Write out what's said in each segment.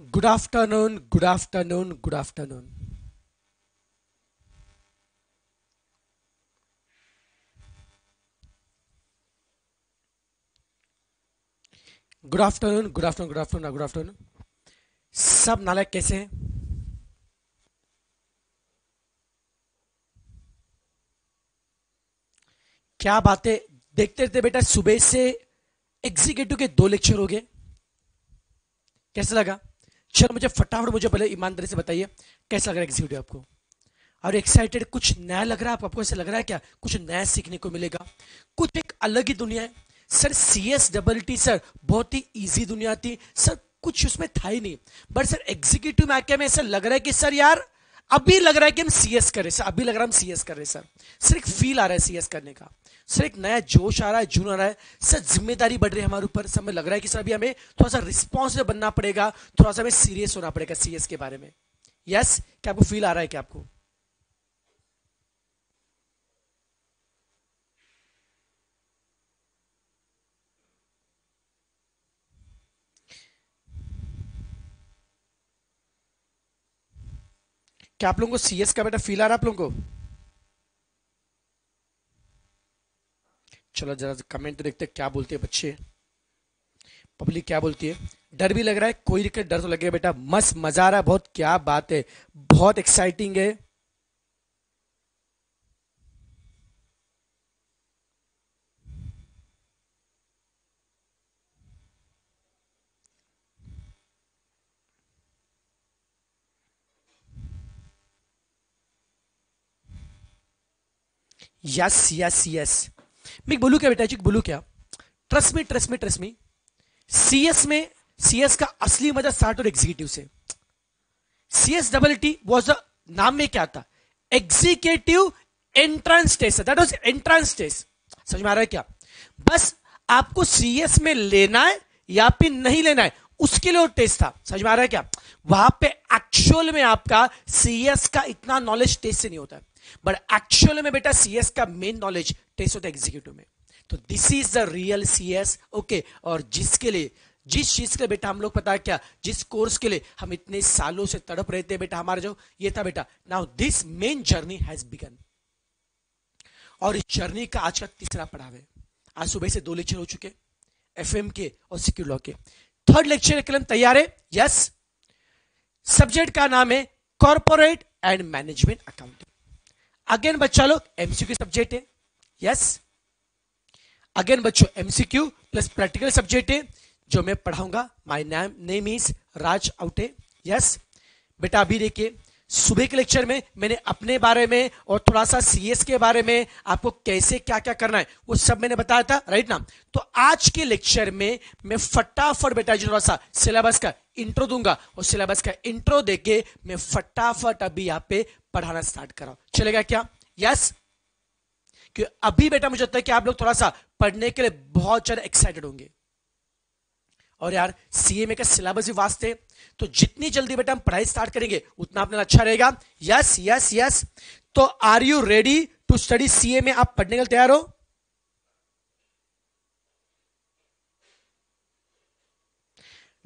Good afternoon good afternoon good afternoon good afternoon good afternoon good afternoon good afternoon सब नालायक कैसे हैं क्या बात है देखते रहते बेटा सुबह से एग्जीक्यूटिव के दो लेक्चर हो गए कैसे लगा चलो मुझे फटाफट मुझे पहले ईमानदारी से बताइए कैसा लग रहा है इस वीडियो आपको और एक्साइटेड कुछ नया लग रहा है आपको ऐसा लग रहा है क्या कुछ नया सीखने को मिलेगा कुछ एक अलग ही दुनिया है sir C S double T sir बहुत ही ईजी दुनिया थी सर कुछ उसमें था ही नहीं बट सर एग्जीक्यूटिव मैके में ऐसा लग रहा है कि सर यार अभी लग रहा है कि हम एस कर रहे सर अभी लग रहा है हम सीएस कर रहे सर सर एक फील आ रहा है सीएस करने का सर एक नया जोश आ रहा है जून आ रहा है सर जिम्मेदारी बढ़ रही है हमारे ऊपर सर हमें लग रहा है कि सर अभी हमें थोड़ा सा रिस्पॉन्सिबल बनना पड़ेगा थोड़ा सा हमें सीरियस होना पड़ेगा सीएस के बारे में यस क्या आपको फील आ रहा है क्या आपको क्या आप लोगों को सीएस का बेटा फील आ रहा है आप लोगों को चलो जरा कमेंट तो देखते हैं क्या बोलते हैं बच्चे पब्लिक क्या बोलती है डर भी लग रहा है कोई दिक्कत डर तो लगेगा बेटा मस्त मजा आ रहा है बहुत क्या बात है बहुत एक्साइटिंग है यस यस यस मैं बोलू क्या बेटा जी बोलू क्या trust me trust me trust में सीएस में सीएस का असली मजा स्टार्ट और एग्जीक्यूटिव से CS double T was the नाम में क्या था executive entrance test that was entrance test समझ में आ रहा है क्या बस आपको सीएस में लेना है या फिर नहीं लेना है उसके लिए वो टेस्ट था समझ में आ रहा है क्या वहां पे एक्चुअल में आपका सीएस का इतना नॉलेज टेस्ट से नहीं होता है बट एक्चुअल में बेटा सीएस का मेन नॉलेज टेस्ट होता है एग्जीक्यूटिव में तो this is the real CS okay और जिसके लिए जिस चीज के बेटा हम लोग पता है क्या जिस कोर्स के लिए हम इतने सालों से तड़प रहे थे बेटा हमारा जो ये था बेटा now this main journey has begun और इस जर्नी का आज का तीसरा पड़ाव है आज सुबह से दो लेक्चर हो चुके एफ के और सिक्योर लॉ के थर्ड लेक्चर के लिए तैयार है यस सब्जेक्ट का नाम है corporate and management accounting again बच्चा लोग एमसीक्यू सब्जेक्ट है यस अगेन बच्चों एमसीक्यू प्लस प्रैक्टिकल सब्जेक्ट है जो मैं पढ़ाऊंगा my name name is Raj Aute yes बेटा अभी देखिए सुबह के लेक्चर में मैंने अपने बारे में और थोड़ा सा सीएस के बारे में आपको कैसे क्या क्या करना है वो सब मैंने बताया था राइट ना तो आज के लेक्चर में मैं फटाफट बेटा जी थोड़ा सा सिलेबस का इंट्रो दूंगा और सिलेबस का इंट्रो देके मैं फटाफट अभी यहाँ पे पढ़ाना स्टार्ट कर रहा हूं चलेगा क्या यस क्यों अभी बेटा मुझे लगता है कि आप लोग थोड़ा सा पढ़ने के लिए बहुत ज्यादा एक्साइटेड होंगे और यार सी का सिलेबस भी वास्ते है तो जितनी जल्दी बेटा हम पढ़ाई स्टार्ट करेंगे उतना अपने अच्छा रहेगा यस यस यस तो are you ready to study CMA आप पढ़ने के लिए तैयार हो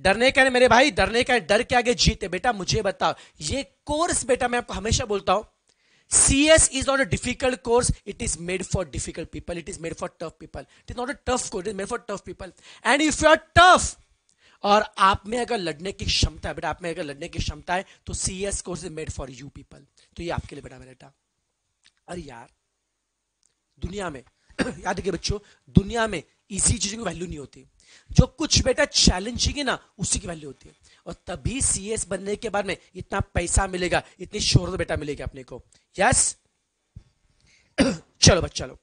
डरने का मेरे भाई डरने का डर के आगे जीते बेटा मुझे बताओ ये कोर्स बेटा मैं आपको हमेशा बोलता हूं C S is not a difficult course it is made for difficult people it is made for tough people it is not a tough course is made for tough people and if you are tough और आप में अगर लड़ने की क्षमता है बेटा आप में अगर लड़ने की क्षमता है तो C S course is made for you people तो ये आपके लिए बेटा बेटा अरे यार दुनिया में याद रखिए बच्चों दुनिया में इसी चीजों की वैल्यू नहीं होती जो कुछ बेटा चैलेंजिंग है ना उसी की वैल्यू होती है और तभी सीएस बनने के बाद में इतना पैसा मिलेगा इतनी शोहरत बेटा मिलेगी अपने को यस चलो बच्चा लो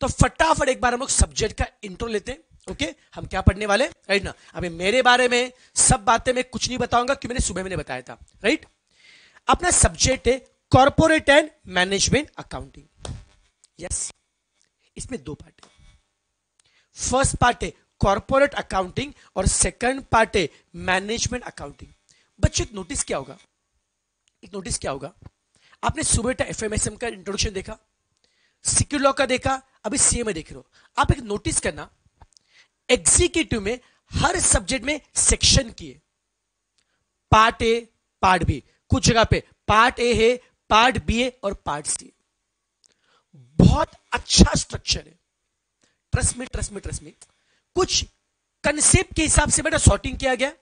तो फटाफट एक बार हम लोग सब्जेक्ट का इंट्रो लेते हैं ओके हम क्या पढ़ने वाले राइट ना अभी मेरे बारे में सब बातें मैं कुछ नहीं बताऊंगा क्योंकि मैंने सुबह में बताया था राइट अपना सब्जेक्ट है corporate and management accounting yes इसमें दो पार्ट है फर्स्ट पार्ट है कॉर्पोरेट अकाउंटिंग और सेकंड पार्ट है मैनेजमेंट अकाउंटिंग बच्चे एक नोटिस क्या होगा एक नोटिस क्या होगा आपने सुबह का एफ का इंट्रोडक्शन देखा सिक्योर लॉ का देखा अभी सीए देख रहे हो आप एक नोटिस करना एग्जीक्यूटिव में हर सब्जेक्ट में सेक्शन किए पार्ट ए पार्ट बी कुछ जगह पे पार्ट ए है पार्ट बी है और पार्ट सी बहुत अच्छा स्ट्रक्चर है ट्रस्ट में ट्रस्ट में ट्रस्ट में कुछ कंसेप्ट के हिसाब से बेटा सॉर्टिंग किया गया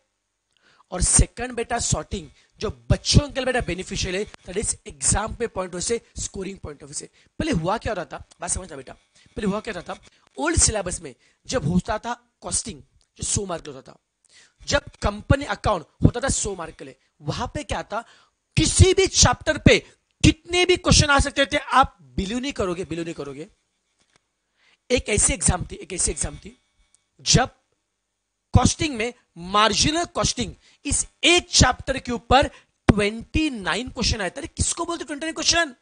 और सेकंड बेटा सॉर्टिंग जो बच्चों के लिए बेटा बेनिफिशियल है एग्जाम पे पॉइंट ऑफ से स्कोरिंग पॉइंट ऑफ से पहले हुआ क्या हो रहा था बात समझना बेटा पहले हुआ क्या हो रहा था ओल्ड सिलेबस में जब होता था कॉस्टिंग जो सो मार्क होता था जब कंपनी अकाउंट होता था सो मार्क के लिए वहां पे क्या था किसी भी चैप्टर पे कितने भी क्वेश्चन आ सकते थे आप बिलीव नहीं करोगे बिलीव नहीं करोगे एक ऐसी एग्जाम थी एक ऐसी एग्जाम थी जब कॉस्टिंग में मार्जिनल कॉस्टिंग इस एक चैप्टर के ऊपर 29 क्वेश्चन आए थे किसको बोलते 29 क्वेश्चन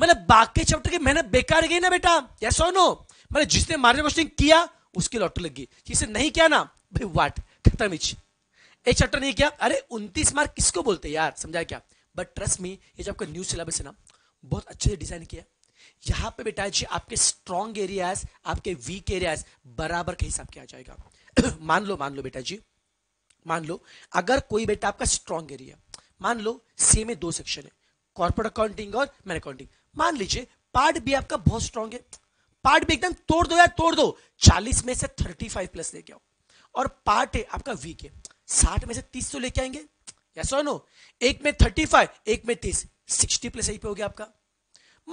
मतलब बाकी चैप्टर की मेहनत बेकार गई ना बेटा यस और नो मतलब जिसने मार्जिन कॉस्टिंग किया उसकी लॉटरी लग गई जिसने नहीं किया ना भाई वाट खत्म एक चैप्टर नहीं किया अरे उन्तीस मार्क किसको बोलते यार समझा क्या बट ट्रस्ट मी ये जो आपका न्यू सिलेबस है ना बहुत अच्छे से डिजाइन किया यहाँ पे बेटा जी आपके स्ट्रॉन्ग एरियाज आपके वीक एरियाज बराबर के हिसाब किया जाएगा मान लो मान लो बेटा जी मान लो अगर कोई बेटा आपका स्ट्रॉन्ग एरिया मान लो सी में दो सेक्शन है कॉर्पोरेट अकाउंटिंग और मैन अकाउंटिंग मान लीजिए पार्ट बी आपका बहुत स्ट्रांग है पार्ट भी एकदम तोड़ दो यार तोड़ दो चालीस में से थर्टी फाइव प्लस लेके आओ और पार्ट है आपका वीक है साठ में से तीस तो लेके आएंगे यस और नो एक में थर्टी फाइव एक में तीस सिक्सटी प्लस यही पे हो गया आपका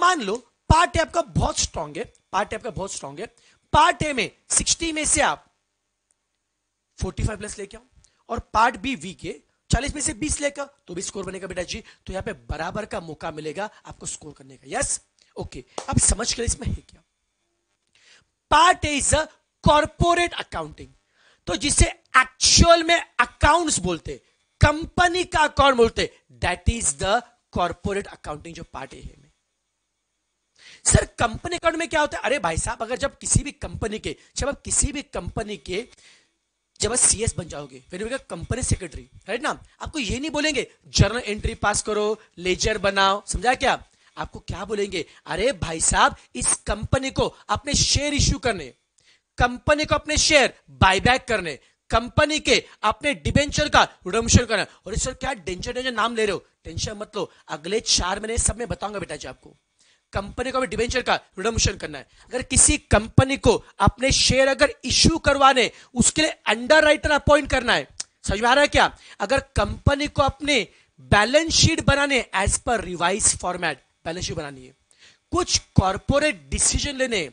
मान लो पार्ट है आपका बहुत स्ट्रांग है पार्ट है आपका बहुत स्ट्रांग है पार्ट ए में सिक्सटी में से आप फोर्टी फाइव प्लस लेके आओ और पार्ट बी वीक है चालीस में से बीस लेकर तो भी स्कोर बनेगा बेटा जी तो यहाँ पे बराबर का मौका मिलेगा आपको स्कोर करने का यस ओके अब समझ कर इसमें है क्या पार्ट इज कॉरपोरेट अकाउंटिंग तो जिसे एक्चुअल में अकाउंट्स बोलते कंपनी का अकाउंट बोलते that is the corporate accounting जो पार्ट है सर कंपनी अकाउंट में क्या होता है अरे भाई साहब अगर जब किसी भी कंपनी के जब आप किसी भी कंपनी के जब आप सीएस बन जाओगे फिर होगा कंपनी सेक्रेटरी राइट ना आपको ये नहीं बोलेंगे जर्नल एंट्री पास करो लेजर बनाओ समझा क्या आपको क्या बोलेंगे अरे भाई साहब इस कंपनी को अपने शेयर इश्यू करने कंपनी को अपने शेयर बायबैक करने कंपनी के अपने डिबेंचर का रिडम्शन करना और सर क्या डेंजर डेंजर नाम ले रहे हो टेंशन मत लो अगले चार महीने सब मैं बताऊंगा बेटा जी आपको कंपनी को डिबेंचर का रिडम्शन करना है अगर किसी कंपनी को अपने शेयर अगर इश्यू करवाने उसके लिए अंडर राइटर अपॉइंट करना है समझ में आ रहा है क्या अगर कंपनी को अपने बैलेंस शीट बनाने as per revise format balance sheet बनानी है कुछ कॉरपोरेट डिसीजन लेने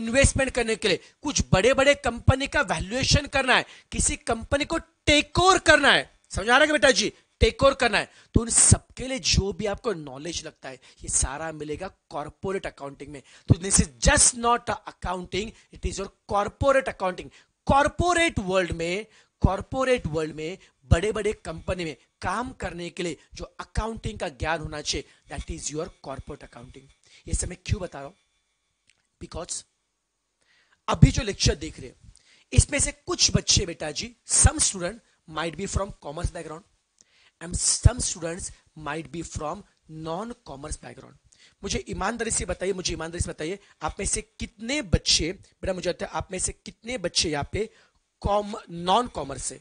इन्वेस्टमेंट करने के लिए कुछ बड़े बड़े कंपनी का वैल्यूएशन करना है किसी कंपनी को टेक ओवर करना है समझा रहे बेटा जी टेक ओवर करना है तो उन सबके लिए जो भी आपको नॉलेज लगता है ये सारा मिलेगा कॉर्पोरेट अकाउंटिंग में तो this is just not accounting it is your corporate accounting corporate world में कॉर्पोरेट वर्ल्ड में बड़े बड़े कंपनी में काम करने के लिए जो अकाउंटिंग का ज्ञान होना चाहिए that is your corporate accounting ये समय क्यों बता रहा हूं बिकॉज अभी जो लेक्चर देख रहे इसमें से कुछ बच्चे बेटा जी some student might be from commerce background and some students might be from non commerce background मुझे ईमानदारी से बताइए मुझे ईमानदारी से बताइए आप में से कितने बच्चे बेटा मुझे आप में से कितने बच्चे यहाँ पे कॉम नॉन कॉमर्स है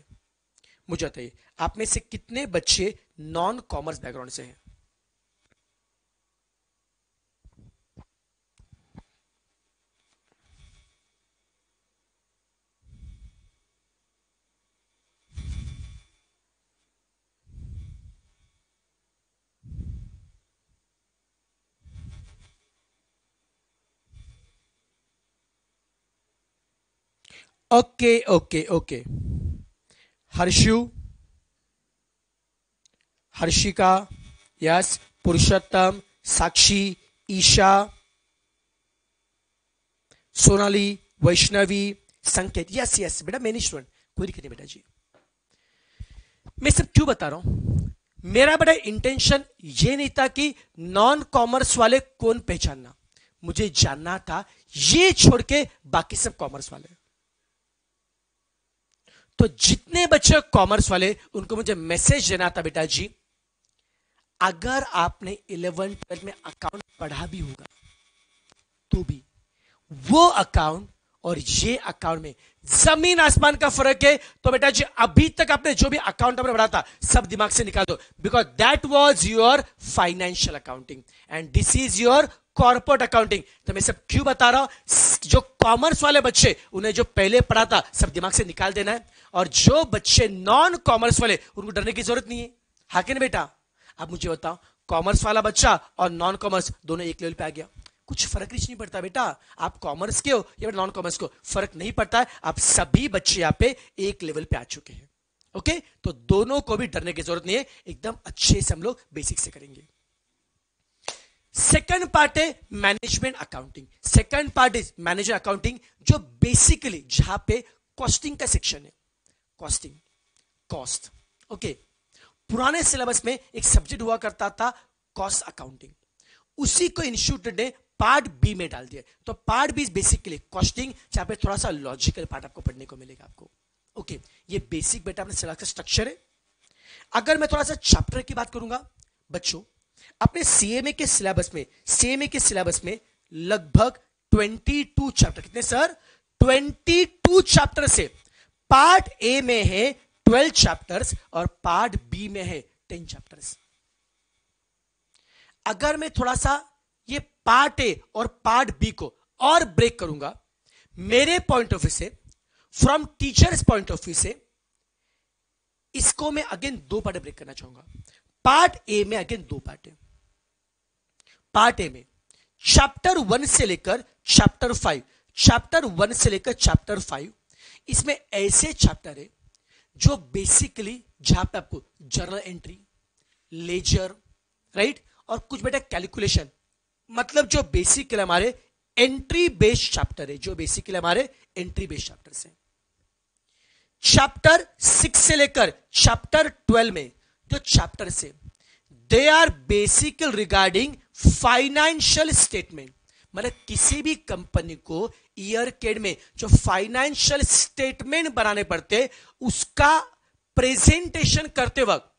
मुझे बताइए आप में से कितने बच्चे नॉन कॉमर्स बैकग्राउंड से हैं okay okay okay Harshu Harshika yes Purushottam Sakshi Isha Sonali Vaishnavi Sanket yes yes बेटा मैनी स्टूडेंट कोई दिक्कत नहीं बेटा जी मैं सब क्यों बता रहा हूं मेरा बड़ा इंटेंशन ये नहीं था कि नॉन कॉमर्स वाले कौन पहचानना मुझे जानना था ये छोड़ के बाकी सब कॉमर्स वाले तो जितने बच्चे कॉमर्स वाले उनको मुझे मैसेज देना था बेटा जी अगर आपने इलेवन ट्वेल्थ में अकाउंट पढ़ा भी होगा तो भी वो अकाउंट और ये अकाउंट में जमीन आसमान का फर्क है तो बेटा जी अभी तक आपने जो भी अकाउंट आपने बढ़ा था सब दिमाग से निकाल दो because that was your financial accounting and this is your corporate accounting तो मैं सब क्यों बता रहा हूं जो कॉमर्स वाले बच्चे उन्हें जो पहले पढ़ा था सब दिमाग से निकाल देना है और जो बच्चे नॉन कॉमर्स वाले उनको डरने की जरूरत नहीं है हाकिन बेटा अब मुझे बताओ कॉमर्स वाला बच्चा और नॉन कॉमर्स दोनों एक लेवल पे आ गया कुछ फर्क नहीं पड़ता बेटा आप कॉमर्स के हो या नॉन कॉमर्स को फर्क नहीं पड़ता है आप सभी बच्चे यहाँ पे एक लेवल पे आ चुके हैं ओके तो दोनों को भी डरने की जरूरत नहीं है एकदम अच्छे से हम लोग बेसिक से करेंगे सेकेंड पार्ट है management accounting second part is manager accounting जो बेसिकली जहां पे कॉस्टिंग का सेक्शन है कॉस्टिंग कॉस्ट ओके पुराने सिलेबस में एक सब्जेक्ट हुआ करता था कॉस्ट अकाउंटिंग उसी को इंस्टीट्यूट ने पार्ट बी में डाल दिया तो part B is basically costing जहां पे थोड़ा सा लॉजिकल पार्ट आपको पढ़ने को मिलेगा आपको ओके okay, ये बेसिक बेटा अपने सिलेबस का स्ट्रक्चर है अगर मैं थोड़ा सा चैप्टर की बात करूंगा बच्चों अपने सीएमए के सिलेबस में सीएमए के सिलेबस में लगभग 22 चैप्टर कितने सर 22 चैप्टर से पार्ट ए में है 12 चैप्टर्स और पार्ट बी में है 10 चैप्टर्स अगर मैं थोड़ा सा ये पार्ट ए और पार्ट बी को और ब्रेक करूंगा मेरे पॉइंट ऑफ व्यू से from teachers point of view से इसको मैं अगेन दो पार्ट ब्रेक करना चाहूंगा पार्ट ए में अगेन दो पार्ट है पार्ट ए में चैप्टर वन से लेकर चैप्टर फाइव चैप्टर वन से लेकर चैप्टर फाइव इसमें ऐसे चैप्टर है जो बेसिकली जहां पे आपको जर्नल एंट्री लेजर राइट और कुछ बेटा कैलकुलेशन मतलब जो बेसिकली हमारे एंट्री बेस्ड चैप्टर है जो बेसिकली हमारे एंट्री बेस्ड चैप्टर है चैप्टर सिक्स से लेकर चैप्टर ट्वेल्व में तो to चैप्टर से they are basically regarding financial statement मतलब किसी भी कंपनी को ईयर केड में जो फाइनेंशियल स्टेटमेंट बनाने पड़ते उसका प्रेजेंटेशन करते वक्त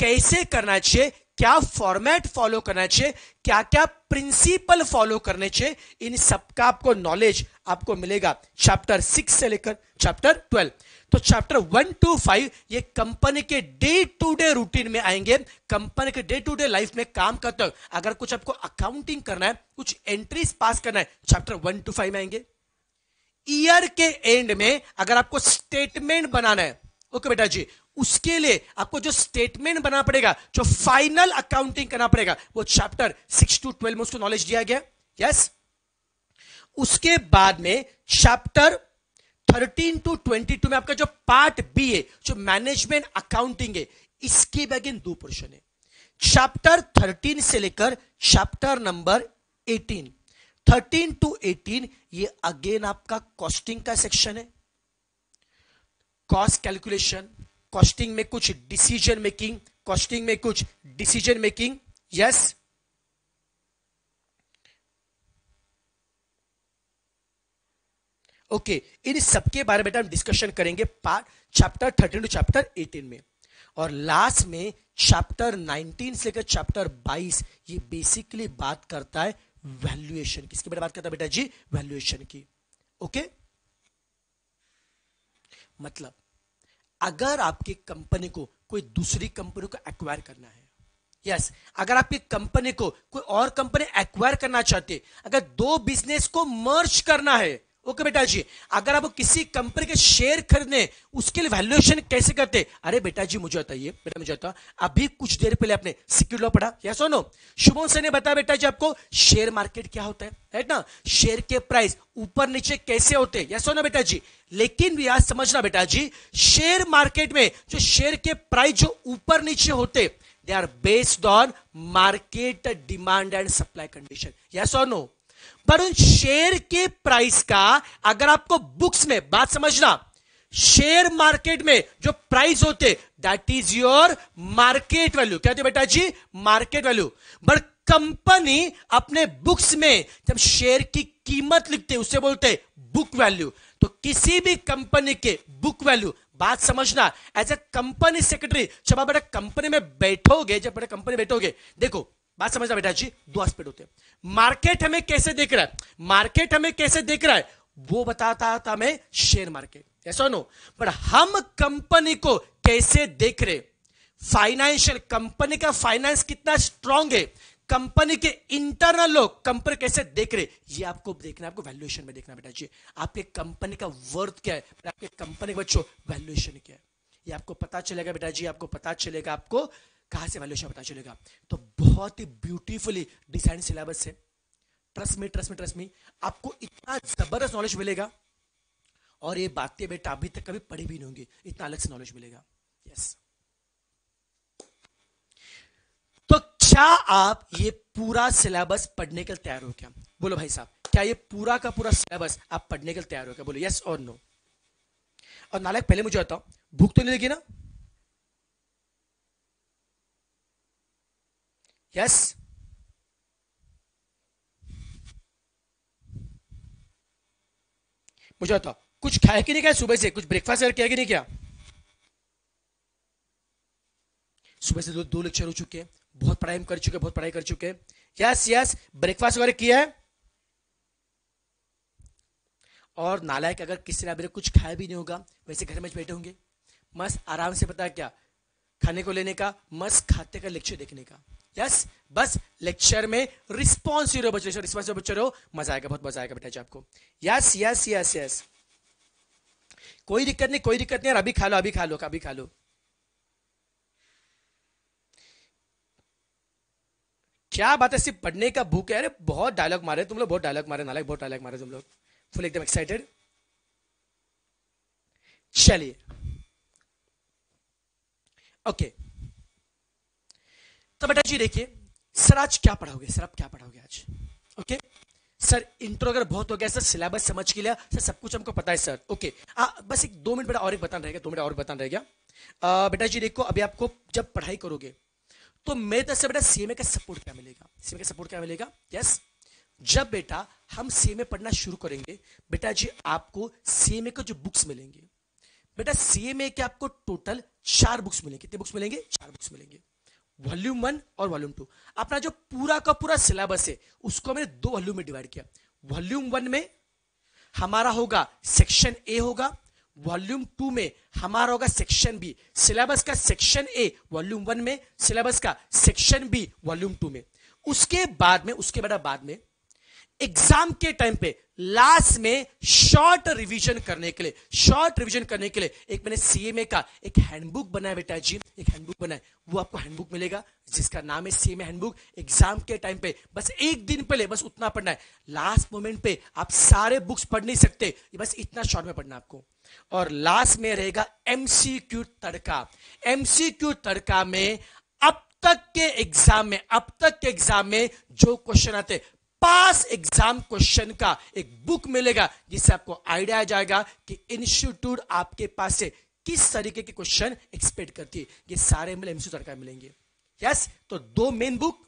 कैसे करना चाहिए क्या फॉर्मेट फॉलो करना चाहिए क्या क्या प्रिंसिपल फॉलो करने चाहिए इन सबका आपको नॉलेज आपको मिलेगा चैप्टर सिक्स से लेकर चैप्टर ट्वेल्व तो चैप्टर वन टू फाइव ये कंपनी के डे टू डे रूटीन में आएंगे कंपनी के डे टू डे लाइफ में काम करते हो अगर कुछ आपको अकाउंटिंग करना है कुछ एंट्रीज पास करना है चैप्टर वन टू फाइव में आएंगे ईयर के एंड में अगर आपको स्टेटमेंट बनाना है ओके बेटा जी उसके लिए आपको जो स्टेटमेंट बनाना पड़ेगा जो फाइनल अकाउंटिंग करना पड़ेगा वो चैप्टर सिक्स टू ट्वेल्व में उसको नॉलेज दिया गया यस yes? उसके बाद में chapter thirteen to twenty two में आपका जो पार्ट बी है जो मैनेजमेंट अकाउंटिंग है इसके बैगिन दो पोर्शन है चैप्टर थर्टीन से लेकर chapter number eighteen thirteen to eighteen ये अगेन आपका कॉस्टिंग का सेक्शन है कॉस्ट कैलकुलेशन कॉस्टिंग में कुछ डिसीजन मेकिंग कॉस्टिंग में कुछ decision making yes okay okay, इन सबके बारे में हम डिस्कशन करेंगे part chapter thirteen to chapter eighteen में और लास्ट में चैप्टर नाइनटीन से लेकर चैप्टर बाईस ये बेसिकली बात करता है वैल्यूएशन किसके बारे में बात करता है बेटा जी वैल्यूएशन की ओके okay? मतलब अगर आपकी कंपनी को कोई दूसरी कंपनी को एक्वायर करना है यस yes, अगर आपकी कंपनी को कोई और कंपनी एक्वायर करना चाहते अगर दो बिजनेस को मर्ज करना है ओके बेटा जी अगर आप किसी कंपनी के शेयर खरीदने उसके लिए वैल्यूएशन कैसे करते अरे बेटा जी मुझे बताइए बेटा मुझे बताओ अभी कुछ देर पहले आपने सिक्योर लॉ पढ़ा या सुनो शुभम सर ने बताया बेटा जी आपको शेयर मार्केट क्या होता है राइट ना शेयर के प्राइस ऊपर नीचे कैसे होते हैं या सुनो बेटा जी लेकिन भी आज समझना बेटा जी शेयर मार्केट में जो शेयर के प्राइस जो ऊपर नीचे होते they are based on market demand and supply condition या सोनो पर उन शेयर के प्राइस का अगर आपको बुक्स में बात समझना शेयर मार्केट में जो प्राइस होते that is your market value क्या होती बेटा जी मार्केट वैल्यू बट कंपनी अपने बुक्स में जब शेयर की कीमत लिखते उसे बोलते बुक वैल्यू तो किसी भी कंपनी के बुक वैल्यू बात समझना एज ए कंपनी सेक्रेटरी जब आप बेटा कंपनी में बैठोगे जब बेटा कंपनी बैठोगे देखो बात समझना बेटा जी दो स्पीड होते हैं मार्केट हमें कैसे देख रहा है मार्केट हमें कैसे देख रहा है वो बताता था हमें शेयर मार्केट ऐसा नो पर हम कंपनी को कैसे देख रहे फाइनेंशियल कंपनी का फाइनेंस कितना स्ट्रांग है कंपनी के इंटरनल लोग कंपनी कैसे देख रहे ये आपको देखना आपको वैल्यूएशन में देखना बेटा जी आपके कंपनी का वर्थ क्या है आपके कंपनी के बच्चों वैल्यूएशन क्या है ये आपको पता चलेगा बेटा जी आपको पता चलेगा आपको कहाँ से वैल्यूएशन पता चलेगा तो बहुत ही ब्यूटीफुली डिजाइन सिलेबस है trust me trust me trust me आपको इतना जबरदस्त नॉलेज मिलेगा और ये बातें बेटा अभी तक कभी पढ़ी भी नहीं होंगी इतना अलग से नॉलेज मिलेगा यस तो क्या आप ये पूरा सिलेबस पढ़ने के लिए तैयार हो क्या बोलो भाई साहब क्या ये पूरा का पूरा सिलेबस आप पढ़ने के लिए तैयार हो क्या बोलो यस और नो और नालायक पहले मुझे बताओ भूख तो नहीं लगी ना Yes? मुझे बताओ कुछ खाया कि नहीं खाया सुबह से कुछ ब्रेकफास्ट किया कि नहीं किया सुबह से तो दो दो लेक्चर हो चुके हैं बहुत पढ़ाई कर चुके बहुत पढ़ाई कर चुके हैं यस यस ब्रेकफास्ट वगैरह किया है और नालायक अगर किसी ने अभी कुछ खाया भी नहीं होगा वैसे घर में बैठे होंगे मस्त आराम से पता क्या खाने को लेने का मस्त खाते का लेक्चर देखने का यस बस लेक्चर में रिस्पॉन्स जीरो रहे रिस्पॉन्स जीरो रहे रहो मजा आएगा बहुत मजा आएगा बेटा जी आपको यस यस यस यस कोई दिक्कत नहीं कोई दिक्कत नहीं अभी खा लो अभी खा लो अभी खा लो क्या बात है सिर्फ पढ़ने का भूख है अरे बहुत डायलॉग मारे तुम लोग बहुत डायलॉग मारे नालायक बहुत डायलॉग मारे तुम लोग फुल एकदम एक्साइटेड चलिए ओके तो बेटा जी देखिए सर आज क्या पढ़ोगे सर आप क्या पढ़ोगे आज ओके सर इंट्रो अगर बहुत हो गया सर सिलेबस समझ के लिया सर सब कुछ हमको पता है सर ओके आ, बस एक दो मिनट बेटा और एक बताना रहेगा दो मिनट और बताना रहेगा बेटा जी देखो अभी आपको जब पढ़ाई करोगे तो मेरे तरफ से बेटा सीएमए का सपोर्ट क्या मिलेगा सीएमए का सपोर्ट क्या मिलेगा यस जब बेटा हम सीएमए पढ़ना शुरू करेंगे बेटा जी आपको सीएमए का जो बुक्स मिलेंगे बेटा सीएमए के आपको टोटल चार बुक्स मिलेंगे कितने बुक्स मिलेंगे चार बुक्स मिलेंगे वॉल्यूम वन और वॉल्यूम टू अपना जो पूरा का पूरा सिलेबस है उसको मैंने दो वॉल्यूम में डिवाइड किया वॉल्यूम वन में हमारा होगा सेक्शन ए होगा वॉल्यूम टू में हमारा होगा सेक्शन बी सिलेबस का सेक्शन ए वॉल्यूम वन में सिलेबस का सेक्शन बी वॉल्यूम टू में उसके बाद में उसके बड़ा बाद में एग्जाम के टाइम पे लास्ट में शॉर्ट रिवीजन करने के लिए शॉर्ट रिवीजन करने के लिए एक मैंने सीएमए का एक हैंडबुक बनाया बेटा जी एक हैंडबुक बनाया वो आपको हैंडबुक मिलेगा जिसका नाम है सीएमए हैंडबुक एग्जाम के टाइम पे बस एक दिन पहले बस उतना पढ़ना है लास्ट मोमेंट पे आप सारे बुक्स पढ़ नहीं सकते बस इतना शॉर्ट में पढ़ना आपको और लास्ट में रहेगा एमसीक्यू तड़का एमसीक्यू तड़का में अब तक के एग्जाम में अब तक के एग्जाम में जो क्वेश्चन आते पास एग्जाम क्वेश्चन का एक बुक मिलेगा जिससे आपको आइडिया आ जाएगा कि इंस्टीट्यूट आपके पास से किस तरीके के क्वेश्चन एक्सपेक्ट करती है ये सारे मिले एमसी मिलेंगे यस तो दो main book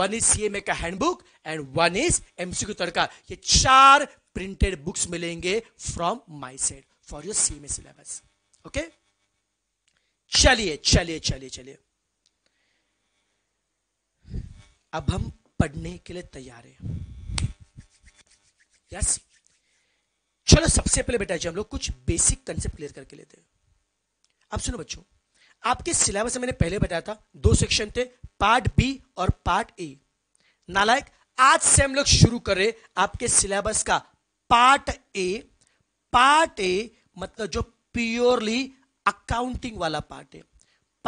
one is CMA का handbook and one is MCQ Tadka ये चार प्रिंटेड बुक्स मिलेंगे from my side for your CMA syllabus okay चलिए चलिए चलिए चलिए अब हम पढ़ने के लिए तैयार है यस चलो सबसे पहले बेटा जी हम लोग कुछ बेसिक कंसेप्ट क्लियर करके लेते हैं अब सुनो बच्चों आपके सिलेबस में मैंने पहले बताया था दो सेक्शन थे पार्ट बी और पार्ट ए नालायक आज से हम लोग शुरू करें आपके सिलेबस का पार्ट ए पार्ट ए मतलब जो प्योरली अकाउंटिंग वाला पार्ट है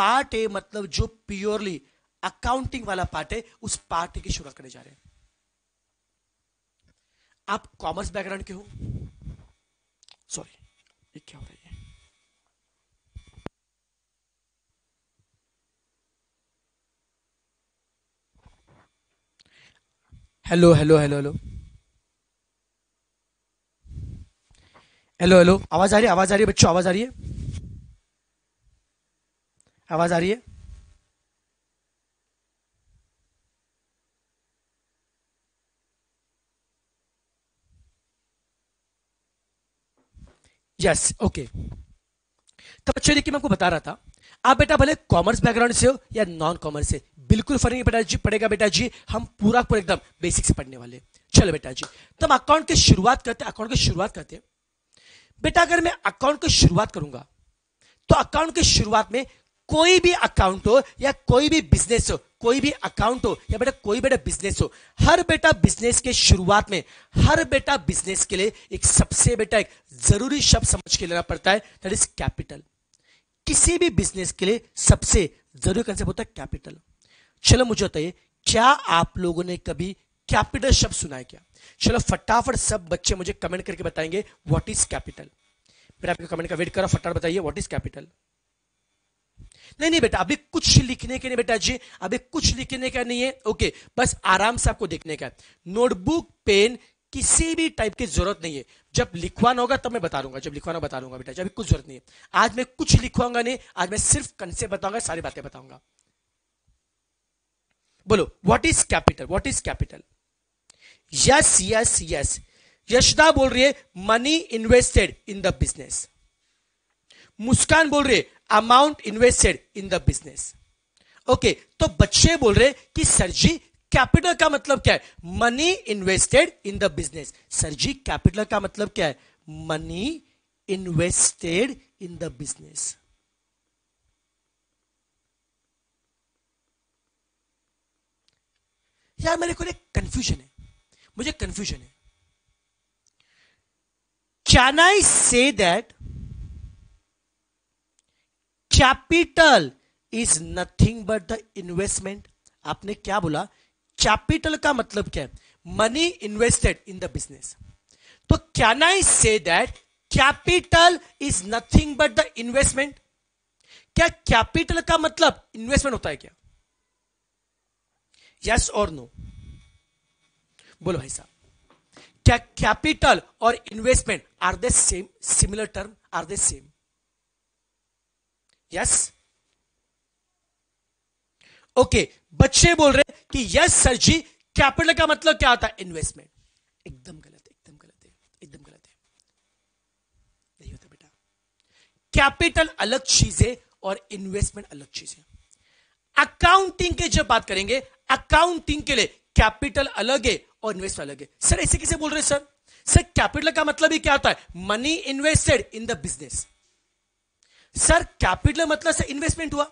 पार्ट ए मतलब जो प्योरली अकाउंटिंग वाला पार्ट है उस पार्ट की शुरुआत करने जा रहे हैं आप कॉमर्स बैकग्राउंड के हो सॉरी ये क्या हो रहा है hello hello hello hello hello hello आवाज आ रही है आवाज आ रही है बच्चों आवाज आ रही है आवाज आ रही है यस ओके तो बच्चों देखिए मैं आपको बता रहा था आप बेटा भले कॉमर्स बैकग्राउंड से हो या नॉन कॉमर्स से बिल्कुल फर्क नहीं बेटा जी पड़ेगा बेटा जी हम पूरा पूरा एकदम बेसिक से पढ़ने वाले चलो बेटा जी तो हम अकाउंट की शुरुआत करते अकाउंट की शुरुआत करते हैं बेटा अगर मैं अकाउंट की शुरुआत करूंगा तो अकाउंट की शुरुआत में कोई भी अकाउंट हो या कोई भी बिजनेस हो कोई भी अकाउंट हो या बेटा कोई बेटा बिजनेस हो हर बेटा बिजनेस के शुरुआत में हर बेटा बिजनेस के लिए एक सबसे बेटा एक जरूरी शब्द समझ के लेना पड़ता है दैट इज कैपिटल किसी भी बिजनेस के लिए सबसे जरूरी कंसेप्ट होता है कैपिटल चलो मुझे बताइए क्या आप लोगों ने कभी कैपिटल शब्द सुना है क्या चलो फटाफट सब बच्चे मुझे कमेंट करके बताएंगे व्हाट इज कैपिटल मेरा आपके कमेंट का वेट करो फटाफट बताइए व्हाट इज कैपिटल नहीं नहीं बेटा अभी कुछ लिखने के नहीं बेटा जी अभी कुछ लिखने का नहीं है ओके बस आराम से आपको देखने का नोटबुक पेन किसी भी टाइप की जरूरत नहीं है जब लिखवाना होगा तब मैं बता दूंगा जब लिखवाना बता दूंगा बेटा जब कुछ जरूरत नहीं है आज मैं कुछ लिखवाऊंगा नहीं आज मैं सिर्फ कंसेप्ट बताऊंगा सारी बातें बताऊंगा बोलो what is capital what is capital yes yes yes Yashda बोल रही है money invested in the business Muskan बोल रहे amount invested in the business okay तो बच्चे बोल रहे कि सर जी कैपिटल का मतलब क्या है money invested in the business sir जी कैपिटल का मतलब क्या है money invested in the business यार मेरे को एक कंफ्यूजन है मुझे कंफ्यूजन है can I say that capital is nothing but the investment आपने क्या बोला कैपिटल का मतलब क्या है money invested in the business तो can I say that capital is nothing but the investment क्या कैपिटल का मतलब इन्वेस्टमेंट होता है क्या यस और नो बोलो भाई साहब क्या कैपिटल और investment are the same similar term are the same yes okay बच्चे बोल रहे कि यस सर जी कैपिटल का मतलब क्या होता है इन्वेस्टमेंट एकदम गलत है एकदम गलत है एकदम गलत है नहीं होता बेटा कैपिटल अलग चीज है और इन्वेस्टमेंट अलग चीज है अकाउंटिंग के जब बात करेंगे अकाउंटिंग के लिए कैपिटल अलग है और इन्वेस्टमेंट अलग है सर ऐसे कैसे बोल रहे सर सर कैपिटल का मतलब ही क्या होता है money invested in the business sir capital मतलब से इन्वेस्टमेंट हुआ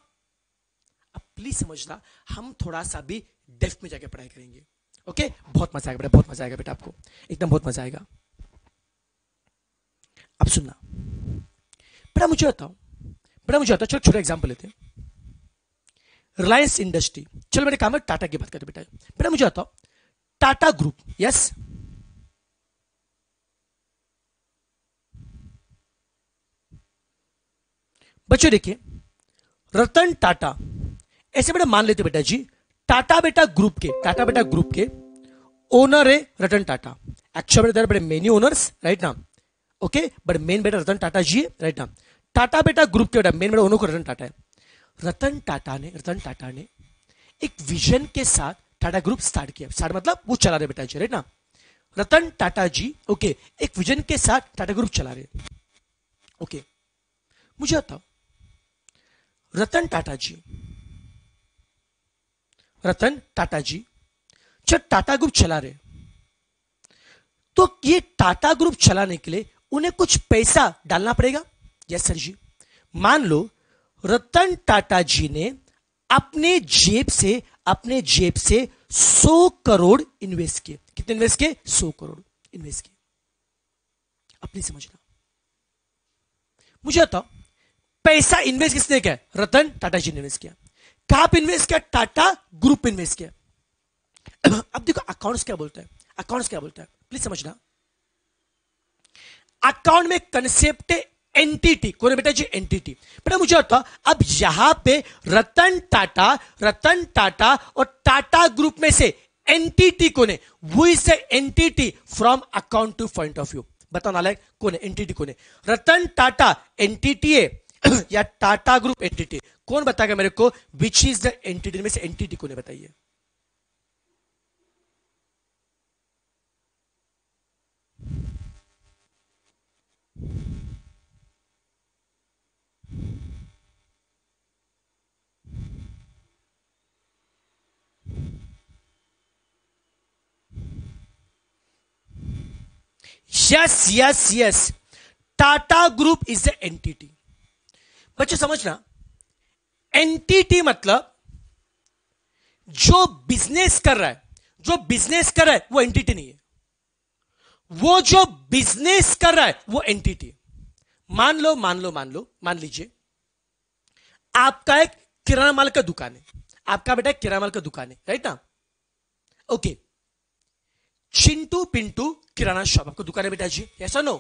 अब प्लीज समझना हम थोड़ा सा भी डेफ में जाके पढ़ाई करेंगे ओके बहुत मजा आएगा बेटा बहुत मजा आएगा बेटा आपको एकदम बहुत मजा आएगा अब सुनना बेटा मुझे बताओ बेटा मुझे बताओ चलो छोटा एग्जाम्पल लेते हैं रिलायंस इंडस्ट्री चलो मेरे काम है टाटा की बात करते बेटा बेटा मुझे बताओ टाटा ग्रुप यस yes? बच्चों देखिए रतन टाटा ऐसे बेटा मान लेते बेटा जी टाटा बेटा ग्रुप के टाटा बेटा ग्रुप के ओनर है रतन टाटा एक्चुअल बेटा बड़े मेनी ओनर्स राइट ना ओके बट मेन बेटा रतन टाटा जी है राइट ना टाटा बेटा ग्रुप के बेटा मेन बेटा ओनर को रतन टाटा है रतन टाटा ने रतन टाटा ने एक विजन के साथ टाटा ग्रुप स्टार्ट किया स्टार्ट मतलब वो चला रहे बेटा जी राइट ना रतन टाटा जी ओके एक विजन के साथ टाटा ग्रुप चला रहे ओके मुझे बताओ रतन टाटा जी रतन टाटा जी जब टाटा ग्रुप चला रहे तो ये टाटा ग्रुप चलाने के लिए उन्हें कुछ पैसा डालना पड़ेगा यस सर जी मान लो रतन टाटा जी ने अपने जेब से अपने जेब से 100 करोड़ इन्वेस्ट किए कितने इन्वेस्ट किए 100 करोड़ इन्वेस्ट किए अपने समझना मुझे बताओ पैसा इन्वेस्ट किसने किया रतन टाटा जी ने इन्वेस्ट किया कहां इन्वेस्ट किया टाटा ग्रुप इन्वेस्ट किया अब देखो अकाउंट्स क्या बोलता है अकाउंट्स क्या बोलता है प्लीज समझना अकाउंट में कंसेप्ट एंटिटी कौन बेटा जी एंटिटी बेटा मुझे होता अब यहां पे रतन टाटा रतन टाटा और टाटा ग्रुप में से एंटिटी कौन है वो is entity from account to point of view बताना लायक कौन है एंटिटी कौन है रतन टाटा एंटिटी है या टाटा ग्रुप एंटिटी कौन बताएगा मेरे को विच इज द एंटिटी में से एंटिटी को बताइए yes yes yes Tata group is the entity बच्चे समझना एनटीटी मतलब जो बिजनेस कर रहा है जो बिजनेस कर रहा है वो एनटीटी नहीं है वो जो बिजनेस कर रहा है वो एनटीटी मान लो मान लो मान लो मान लीजिए आपका एक किराना माल का दुकान है आपका बेटा किराना माल का दुकान है राइट ना ओके चिंटू पिंटू किराना शॉप आपको दुकान है बेटा जी ऐसा नो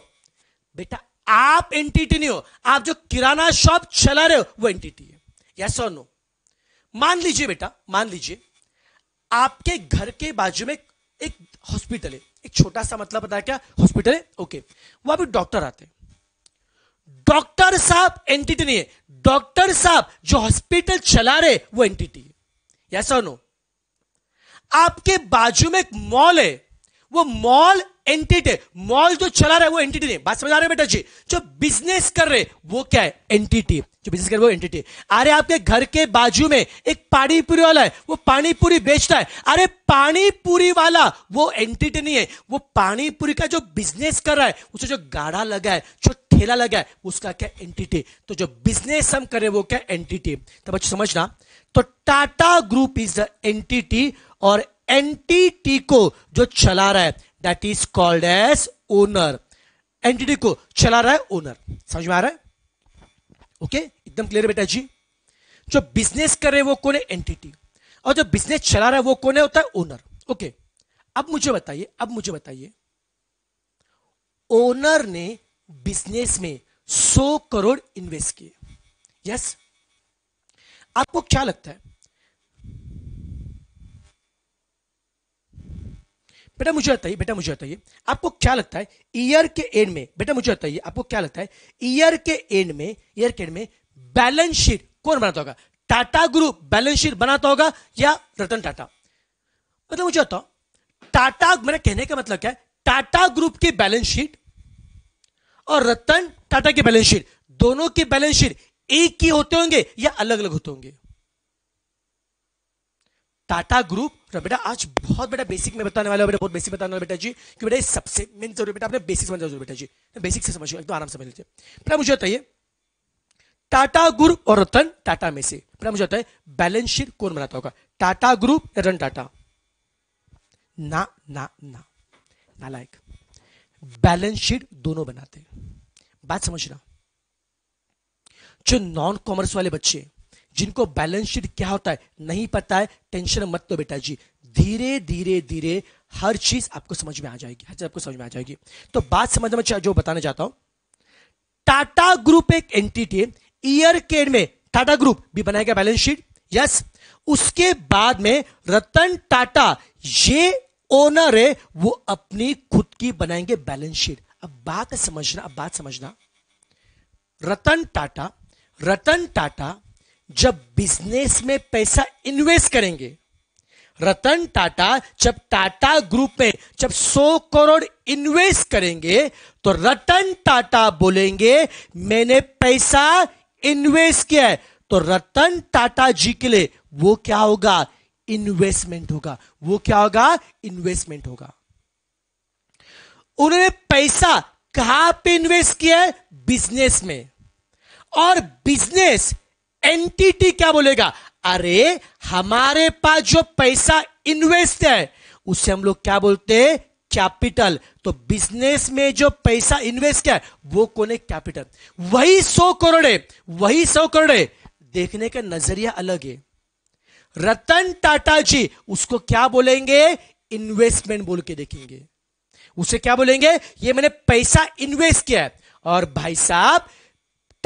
बेटा आप एंटिटी नहीं हो आप जो किराना शॉप चला रहे हो वो एंटिटी है यस और नो मान लीजिए बेटा मान लीजिए आपके घर के बाजू में एक हॉस्पिटल है एक छोटा सा मतलब बताया क्या हॉस्पिटल है ओके वहां पे डॉक्टर आते हैं डॉक्टर साहब एंटिटी नहीं है डॉक्टर साहब जो हॉस्पिटल चला रहे वो एंटिटी है यस और नो आपके बाजू में एक मॉल है वो मॉल एंटिटी मॉल जो चला रहा है वो एंटिटी नहीं बात समझ आ रहे बेटा जी जो बिजनेस कर रहे वो क्या है एंटिटी जो बिजनेस कर रहे वो एंटिटी अरे आपके घर के बाजू में एक पानी पूरी वाला है वो पानी पूरी बेचता है अरे पानी पूरी वाला वो एंटिटी नहीं है वो पानी पूरी का जो बिजनेस कर रहा है उसे जो गाढ़ा लगा है जो ठेला लगा है उसका क्या एंटिटी तो जो बिजनेस हम कर रहे वो क्या एंटिटी तो बच्चों समझना तो Tata group is the entity और एंटिटी को जो चला रहा है that is called as owner entity को चला रहा है ओनर समझ में आ रहा है ओके okay? एकदम क्लियर बेटा जी जो बिजनेस कर रहे वो कौन है एंटिटी और जो बिजनेस चला रहा है वो कौन है होता है ओनर ओके okay. अब मुझे बताइए अब मुझे बताइए ओनर ने बिजनेस में 100 करोड़ इन्वेस्ट किए यस yes? आपको क्या लगता है बेटा मुझे बताइए बेटा मुझे बताइए आपको क्या लगता है ईयर के एंड में बेटा मुझे बताइए आपको क्या लगता है ईयर के एंड में ईयर के एंड में बैलेंस शीट कौन बनाता होगा टाटा ग्रुप बैलेंस शीट बनाता होगा या रतन टाटा मतलब मुझे बताओ टाटा मेरा कहने का मतलब क्या है टाटा ग्रुप की बैलेंस शीट और रतन टाटा की बैलेंस शीट दोनों की बैलेंस शीट एक ही होते होंगे या अलग अलग होते होंगे टाटा ग्रुप तो बेटा आज बहुत बेटा बेसिक में बताने वाला बेटा बहुत बेसिक बताने वाला बेटा जी कि बेटा सबसे मेन जरूर बेटा आपने बेसिक में जरूर बेटा जी बेसिक से समझो एकदम तो आराम से समझ लीजिए बेटा मुझे बताइए टाटा ग्रुप और रतन टाटा में से बेटा मुझे बताइए बैलेंस शीट कौन बनाता होगा टाटा ग्रुप रतन टाटा ना ना ना ना लाइक बैलेंस शीट दोनों बनाते बात समझना जो नॉन कॉमर्स वाले बच्चे हैं जिनको बैलेंस शीट क्या होता है नहीं पता है टेंशन मत लो बेटा जी धीरे धीरे धीरे हर चीज आपको समझ में आ जाएगी हर चीज आपको समझ में आ जाएगी तो बात समझ में जो बताना चाहता हूं टाटा ग्रुप एक एंटिटी ईयर के में टाटा ग्रुप भी बनाएगा बैलेंस शीट यस उसके बाद में रतन टाटा ये ओनर है वो अपनी खुद की बनाएंगे बैलेंस शीट अब बात समझना अब बात समझना रतन टाटा रतन टाटा जब बिजनेस में पैसा इन्वेस्ट करेंगे रतन टाटा जब टाटा ग्रुप में जब 100 करोड़ इन्वेस्ट करेंगे तो रतन टाटा बोलेंगे मैंने पैसा इन्वेस्ट किया है तो रतन टाटा जी के लिए वो क्या होगा इन्वेस्टमेंट होगा वो क्या होगा इन्वेस्टमेंट होगा उन्होंने पैसा कहां पे इन्वेस्ट किया है बिजनेस में और बिजनेस एंटिटी क्या बोलेगा अरे हमारे पास जो पैसा इन्वेस्ट है उसे हम लोग क्या बोलते हैं कैपिटल तो बिजनेस में जो पैसा इन्वेस्ट किया वो कौन है कैपिटल वही सौ करोड़ है वही सौ करोड़ देखने का नजरिया अलग है रतन टाटा जी उसको क्या बोलेंगे इन्वेस्टमेंट बोल के देखेंगे उसे क्या बोलेंगे ये मैंने पैसा इन्वेस्ट किया है और भाई साहब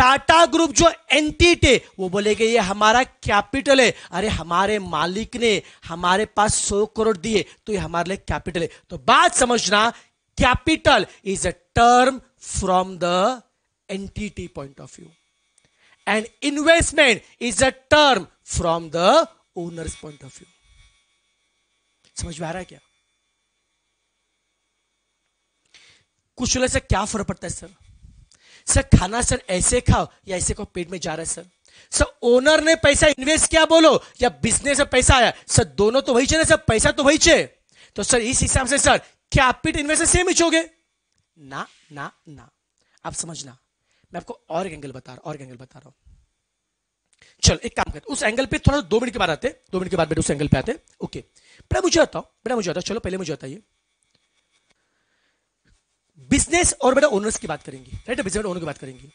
टाटा ग्रुप जो एंटिटी वो बोलेगे ये हमारा कैपिटल है अरे हमारे मालिक ने हमारे पास सौ करोड़ दिए तो ये हमारे लिए कैपिटल है तो बात समझना capital is a term from the entity point of view and investment is a term from the owners point of view समझ में आ रहा है क्या कुछ से क्या फर्क पड़ता है सर सर खाना सर ऐसे खाओ या ऐसे को पेट में जा रहा है सर सर ओनर ने पैसा इन्वेस्ट किया बोलो या बिजनेस में पैसा आया सर दोनों तो वही चले सर पैसा तो वही चे तो सर इस हिसाब से सर क्या आप पिट इन्वेस्ट सेम ही छोगे ना ना ना आप समझना मैं आपको और एक एंगल बता रहा हूं और एंगल बता रहा हूं चल एक काम कर उस एंगल पे थोड़ा दो मिनट के बाद आते दो मिनट के बाद बेटा उस एंगल पे आते ओके बेटा मुझे बताओ बेटा मुझे बताओ चलो पहले मुझे बताइए बिजनेस और बेटा ओनर्स की बात करेंगे राइट बिजनेस ओनर की बात करेंगे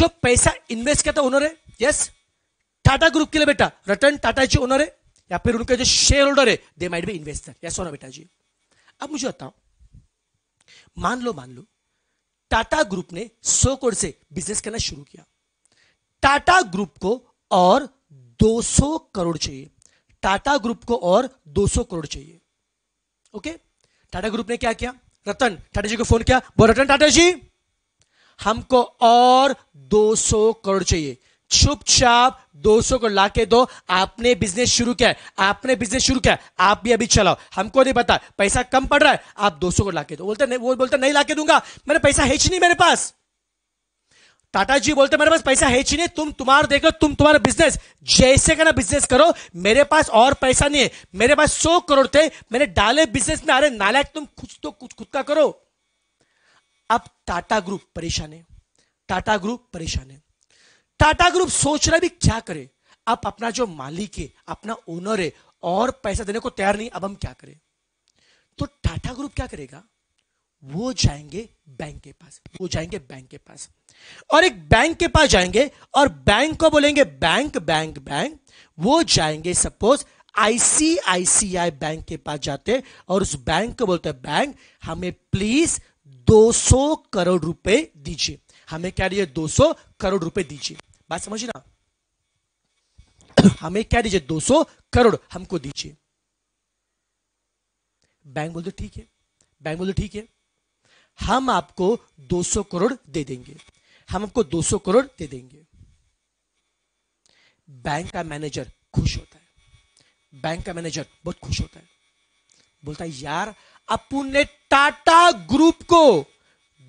जो पैसा इन्वेस्ट किया था ओनर है यस टाटा ग्रुप के लिए बेटा रतन टाटा जी ओनर है या फिर उनके जो शेयर होल्डर है they might be investor yes owner बेटा जी अब मुझे बताओ मान लो मान लो टाटा ग्रुप ने 100 करोड़ से बिजनेस करना शुरू किया टाटा ग्रुप को और 200 करोड़ चाहिए टाटा ग्रुप को और 200 करोड़ चाहिए ओके टाटा ग्रुप ने क्या किया रतन टाटा जी को फोन किया बोल रतन टाटा जी हमको और 200 करोड़ चाहिए दो 200 को ला दो आपने बिजनेस शुरू किया आपने बिजनेस शुरू किया आप भी अभी चलाओ हमको नहीं पता पैसा कम पड़ रहा है आप 200 को ला दो बोलते नहीं वो बोलते नहीं ला दूंगा मैंने पैसा है ही नहीं मेरे पास टाटा जी बोलते मेरे पास पैसा है ही नहीं तुम तुम्हारे देखो तुम तुम्हारा बिजनेस जैसे का ना बिजनेस करो मेरे पास और पैसा नहीं है मेरे पास सौ करोड़ थे मैंने डाले बिजनेस में अरे नालायक तुम कुछ तो कुछ खुद का करो अब टाटा ग्रुप परेशान है टाटा ग्रुप परेशान है टाटा ग्रुप सोच रहा भी क्या करे अब अपना जो मालिक है अपना ओनर है और पैसा देने को तैयार नहीं अब हम क्या करें तो टाटा ग्रुप क्या करेगा वो जाएंगे बैंक के पास वो जाएंगे बैंक के पास और एक बैंक के पास जाएंगे और बैंक को बोलेंगे बैंक बैंक बैंक वो जाएंगे सपोज आईसीआईसीआई बैंक के पास जाते और उस बैंक को बोलते बैंक हमें प्लीज 200 करोड़ रुपए दीजिए हमें क्या दीजिए 200 करोड़ रुपए दीजिए बात समझ ना हमें क्या दीजिए 200 करोड़ हमको दीजिए बैंक बोलते ठीक है बैंक बोलते ठीक है हम आपको 200 करोड़ दे देंगे हम आपको 200 करोड़ दे देंगे बैंक का मैनेजर खुश होता है बैंक का मैनेजर बहुत खुश होता है बोलता है यार अपुन ने टाटा ग्रुप को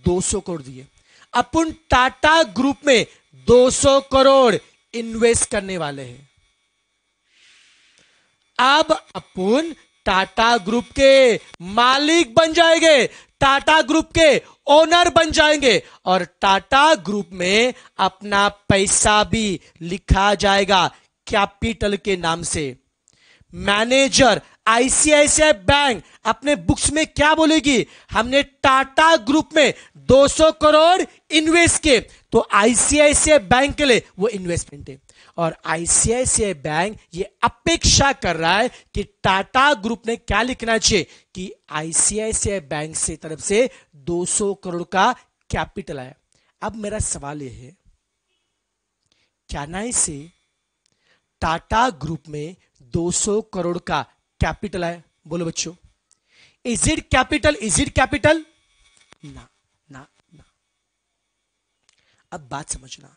200 करोड़ दिए अपुन टाटा ग्रुप में 200 करोड़ इन्वेस्ट करने वाले हैं अब अपुन टाटा ग्रुप के मालिक बन जाएंगे टाटा ग्रुप के ओनर बन जाएंगे और टाटा ग्रुप में अपना पैसा भी लिखा जाएगा कैपिटल के नाम से मैनेजर आईसीआईसीआई बैंक अपने बुक्स में क्या बोलेगी हमने टाटा ग्रुप में 200 करोड़ इन्वेस्ट किए तो आईसीआईसीआई बैंक के लिए वो इन्वेस्टमेंट है और आईसीआईसीआई बैंक ये अपेक्षा कर रहा है कि टाटा ग्रुप ने क्या लिखना चाहिए कि आईसीआईसीआई बैंक से तरफ से 200 करोड़ का कैपिटल आया अब मेरा सवाल यह है कैनाई से टाटा ग्रुप में 200 करोड़ का कैपिटल आया बोलो बच्चों is it capital is it capital ना ना ना अब बात समझना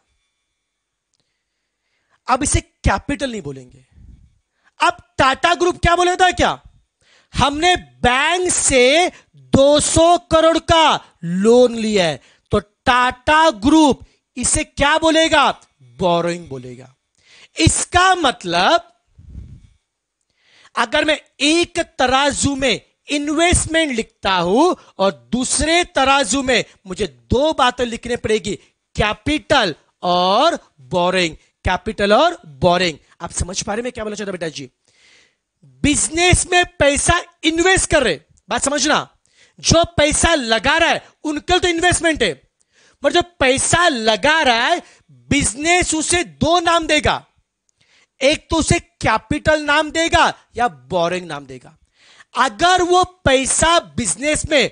अब इसे कैपिटल नहीं बोलेंगे अब टाटा ग्रुप क्या बोले था क्या हमने बैंक से 200 करोड़ का लोन लिया है तो टाटा ग्रुप इसे क्या बोलेगा बोरोइंग बोलेगा इसका मतलब अगर मैं एक तराजू में इन्वेस्टमेंट लिखता हूं और दूसरे तराजू में मुझे दो बातें लिखने पड़ेगी कैपिटल और बोरिंग कैपिटल और बोरिंग आप समझ पा रहे मैं क्या बोला चाहता बेटा जी बिजनेस में पैसा इन्वेस्ट कर रहे बात समझना जो पैसा लगा रहा है उनका तो इन्वेस्टमेंट है पर जो पैसा लगा रहा है बिजनेस उसे दो नाम देगा एक तो उसे कैपिटल नाम देगा या बोरिंग नाम देगा अगर वो पैसा बिजनेस में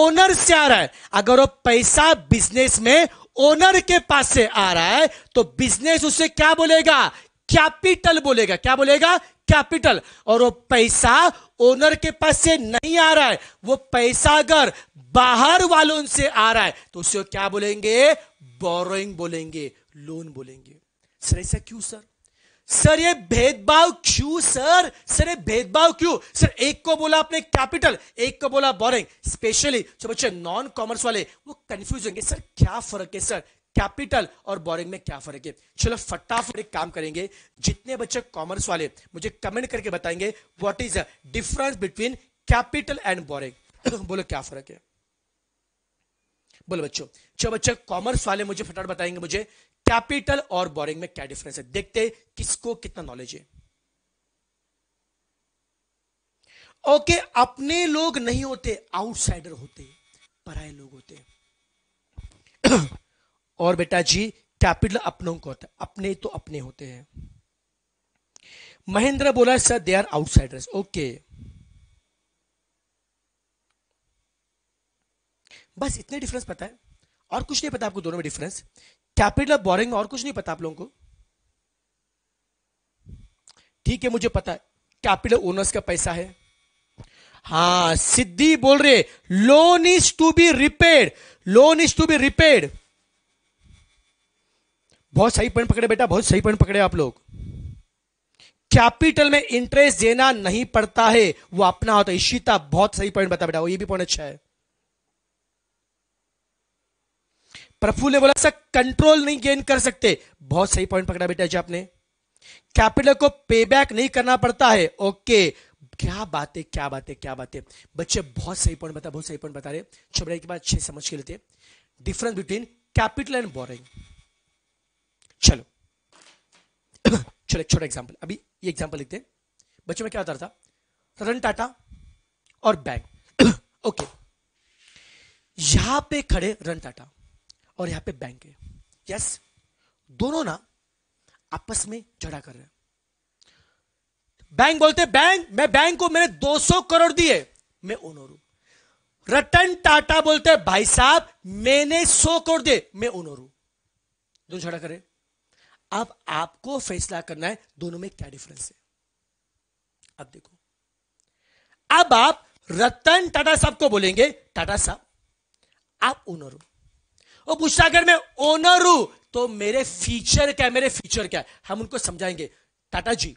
ओनर से आ रहा है अगर वो पैसा बिजनेस में ओनर के पास से आ रहा है तो बिजनेस उसे क्या बोलेगा कैपिटल बोलेगा क्या बोलेगा कैपिटल और वो पैसा ओनर के पास से नहीं आ रहा है वो पैसा अगर बाहर वालों से आ रहा है तो उसे क्या बोलेंगे बोरोइंग बोलेंगे लोन बोलेंगे सर ऐसा क्यों सर सर ये भेदभाव क्यों सर सर ये भेदभाव क्यों सर एक को बोला आपने कैपिटल एक को बोला बोरिंग स्पेशली जो बच्चे नॉन कॉमर्स वाले वो कंफ्यूज होंगे सर क्या फर्क है सर कैपिटल और बोरिंग में क्या फर्क है चलो फटाफट एक काम करेंगे जितने बच्चे कॉमर्स वाले मुझे कमेंट करके बताएंगे what is a difference between capital and borrowing बोलो क्या फर्क है बोलो बच्चों चलो बच्चे कॉमर्स वाले मुझे फटाफट बताएंगे मुझे कैपिटल और बोरिंग में क्या डिफरेंस है देखते किसको कितना नॉलेज है ओके okay, अपने लोग नहीं होते आउटसाइडर होते पराए लोग होते और बेटा जी कैपिटल अपनों को होता है अपने तो अपने होते हैं महेंद्र बोला sir they are outsiders okay बस इतने डिफरेंस पता है और कुछ नहीं पता आपको दोनों में डिफरेंस कैपिटल ऑफ बोरिंग और कुछ नहीं पता आप लोगों को ठीक है मुझे पता है कैपिटल ओनर्स का पैसा है हाँ सिद्धि बोल रहे loan is to be repaid loan is to be repaid बहुत सही पॉइंट पकड़े बेटा बहुत सही पॉइंट पकड़े आप लोग कैपिटल में इंटरेस्ट देना नहीं पड़ता है वो अपना होता है इशिता बहुत सही पॉइंट बता बेटा वो ये भी पॉइंट अच्छा है प्रफुल ने बोला सर कंट्रोल नहीं गेन कर सकते बहुत सही पॉइंट पकड़ा बेटा जी आपने कैपिटल को पे बैक नहीं करना पड़ता है ओके क्या बात है क्या बात है क्या बात है बच्चे बहुत सही पॉइंट बता बहुत सही पॉइंट बता रहे छबरा की बात अच्छे समझ के लेते difference between capital and borrowing चलो चलो एक छोटा एग्जाम्पल अभी ये एग्जाम्पल लिखते हैं बच्चों में क्या होता था रतन टाटा और बैंक ओके यहां पे खड़े रन टाटा और यहाँ पे बैंक है यस दोनों ना आपस में झड़ा कर रहे हैं बैंक बोलते बैंक मैं बैंक को मैंने 200 करोड़ दिए मैं ओनर हूं रतन टाटा बोलते भाई साहब मैंने 100 करोड़ दिए मैं ओनर हूं दोनों झड़ा करे अब आपको फैसला करना है दोनों में क्या डिफरेंस है अब देखो अब आप रतन टाटा साहब को बोलेंगे टाटा साहब आप ओनर हो वो पूछता अगर मैं ओनर हूं तो मेरे फीचर क्या है मेरे फीचर क्या है हम उनको समझाएंगे टाटा जी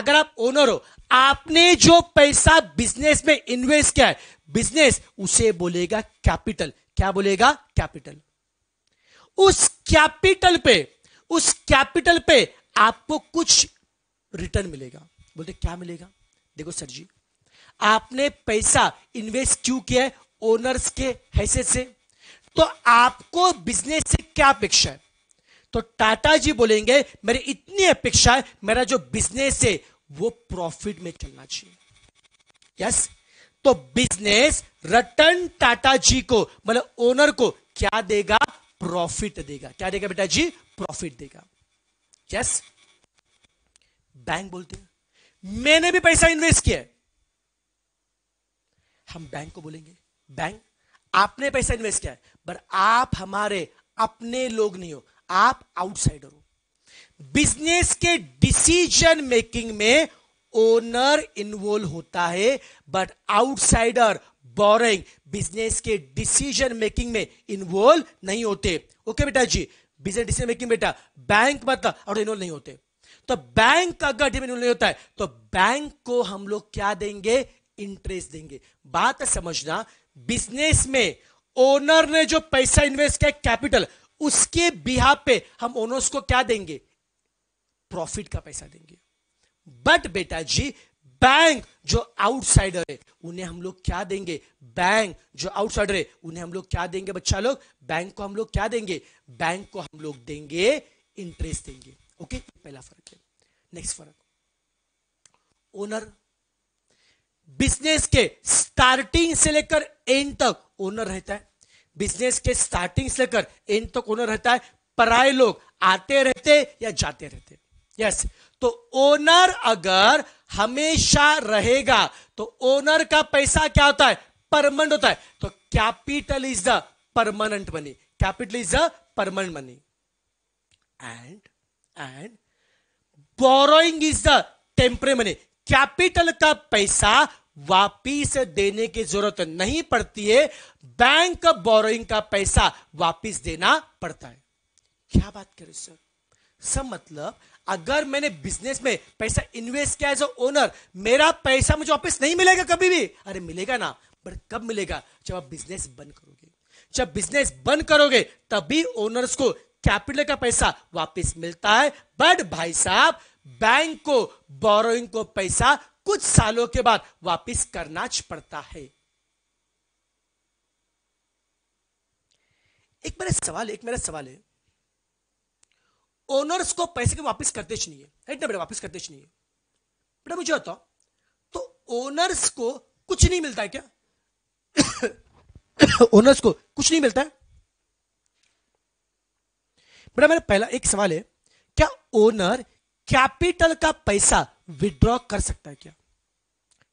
अगर आप ओनर हो आपने जो पैसा बिजनेस में इन्वेस्ट किया है बिजनेस उसे बोलेगा कैपिटल क्या बोलेगा कैपिटल उस कैपिटल पे उस कैपिटल पे आपको कुछ रिटर्न मिलेगा बोलते क्या मिलेगा देखो सर जी आपने पैसा इन्वेस्ट क्यों किया है ओनर्स के हैसियत से तो आपको बिजनेस से क्या अपेक्षा है तो टाटा जी बोलेंगे मेरी इतनी अपेक्षा है मेरा जो बिजनेस है वो प्रॉफिट में चलना चाहिए यस तो बिजनेस रतन टाटा जी को मतलब ओनर को क्या देगा प्रॉफिट देगा क्या देगा बेटा जी प्रॉफिट देगा यस बैंक बोलते हैं मैंने भी पैसा इन्वेस्ट किया है हम बैंक को बोलेंगे बैंक आपने पैसा इन्वेस्ट किया है पर आप हमारे अपने लोग नहीं हो आप आउटसाइडर हो बिजनेस के डिसीजन मेकिंग में ओनर इन्वॉल्व होता है बट आउटसाइडर बोरिंग बिजनेस के डिसीजन मेकिंग में इन्वॉल्व नहीं होते ओके बेटा जी बिजनेस डिसीजन मेकिंग बेटा बैंक मतलब और इन्वॉल्व नहीं होते तो बैंक अगर इन्वॉल्व नहीं होता है तो बैंक को हम लोग क्या देंगे इंटरेस्ट देंगे बात समझना बिजनेस में ओनर ने जो पैसा इन्वेस्ट किया कैपिटल उसके बिहा पे हम ओनर्स को क्या देंगे प्रॉफिट का पैसा देंगे बट बेटा जी बैंक जो आउटसाइडर है उन्हें हम लोग क्या देंगे बैंक जो आउटसाइडर है उन्हें हम लोग क्या देंगे बच्चा लोग बैंक को हम लोग क्या देंगे बैंक को हम लोग देंगे इंटरेस्ट देंगे ओके पहला फर्क है नेक्स्ट फर्क ओनर बिजनेस के स्टार्टिंग से लेकर एंड तक ओनर रहता है बिजनेस के स्टार्टिंग से लेकर एंड तक ओनर रहता है पराए लोग आते रहते या जाते रहते यस तो ओनर अगर हमेशा रहेगा तो ओनर का पैसा क्या होता है परमानेंट होता है तो capital is the permanent money capital is the permanent money and and borrowing is the temporary money capital का पैसा वापिस देने की जरूरत नहीं पड़ती है बैंक बोरोइंग का पैसा वापिस देना पड़ता है क्या बात करे सर सब मतलब अगर मैंने बिजनेस में पैसा इन्वेस्ट किया एज अ ओनर मेरा पैसा मुझे वापस नहीं मिलेगा कभी भी अरे मिलेगा ना बट कब मिलेगा जब आप बिजनेस बंद करोगे जब बिजनेस बंद करोगे तभी ओनर्स को कैपिटल का पैसा वापस मिलता है बट भाई साहब बैंक को बोरोइंग को पैसा कुछ सालों के बाद वापस करना पड़ता है एक मेरा सवाल एक मेरा सवाल है ओनर्स को पैसे के वापस करते चाहिए राइट ना बेटा वापस करते है बेटा मुझे बताओ तो ओनर्स को कुछ नहीं मिलता है क्या ओनर्स को कुछ नहीं मिलता है बेटा मेरा पहला एक सवाल है क्या ओनर कैपिटल का पैसा विड्रॉ कर सकता है क्या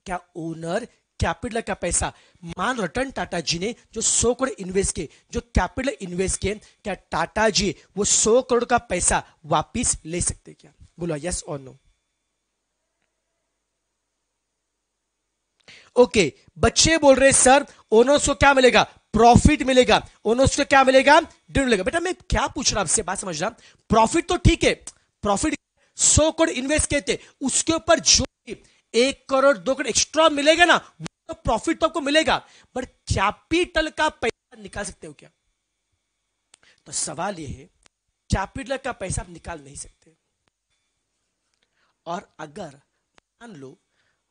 क्या ओनर कैपिटल का पैसा मान रतन टाटा जी ने जो सौ करोड़ इन्वेस्ट किए जो कैपिटल इन्वेस्ट किए क्या टाटा जी वो सौ करोड़ का पैसा वापिस ले सकते क्या बोला यस और नो ओके बच्चे बोल रहे सर ओनर्स को क्या मिलेगा प्रॉफिट मिलेगा ओनर्स को क्या मिलेगा डिविडेंड मिलेगा बेटा मैं क्या पूछ रहा आपसे बात समझ रहा प्रॉफिट तो ठीक है प्रॉफिट सौ करोड़ इन्वेस्ट किए थे उसके ऊपर जो एक करोड़ दो करोड़ एक्स्ट्रा मिलेगा ना तो प्रॉफिट तो आपको मिलेगा बट कैपिटल का पैसा निकाल सकते हो क्या तो सवाल यह है कैपिटल का पैसा आप निकाल नहीं सकते और अगर मान लो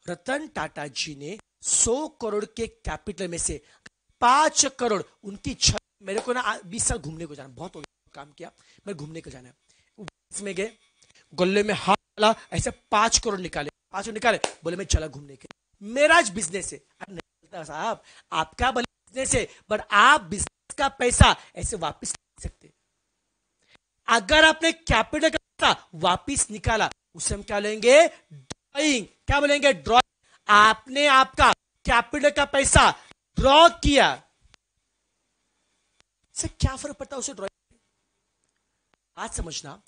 रतन टाटा जी ने 100 करोड़ के कैपिटल में से पांच करोड़ उनकी छत मेरे को ना बीस साल घूमने को जाना बहुत हो गया काम किया मैं घूमने को जाना में गए गले में हाथ डाला ऐसे पांच करोड़ निकाले पांच करोड़ निकाले बोले मैं चला घूमने के मेरा बिजनेस है साहब आपका बोले बिजनेस है बट आप बिजनेस का पैसा ऐसे वापिस सकते अगर आपने कैपिटल का पैसा वापिस निकाला उसे हम क्या लेंगे ड्रॉइंग क्या बोलेंगे ड्रॉइंग आपने आपका कैपिटल का पैसा ड्रॉ किया से क्या फर्क पड़ता है उसे ड्रॉइंग आज समझना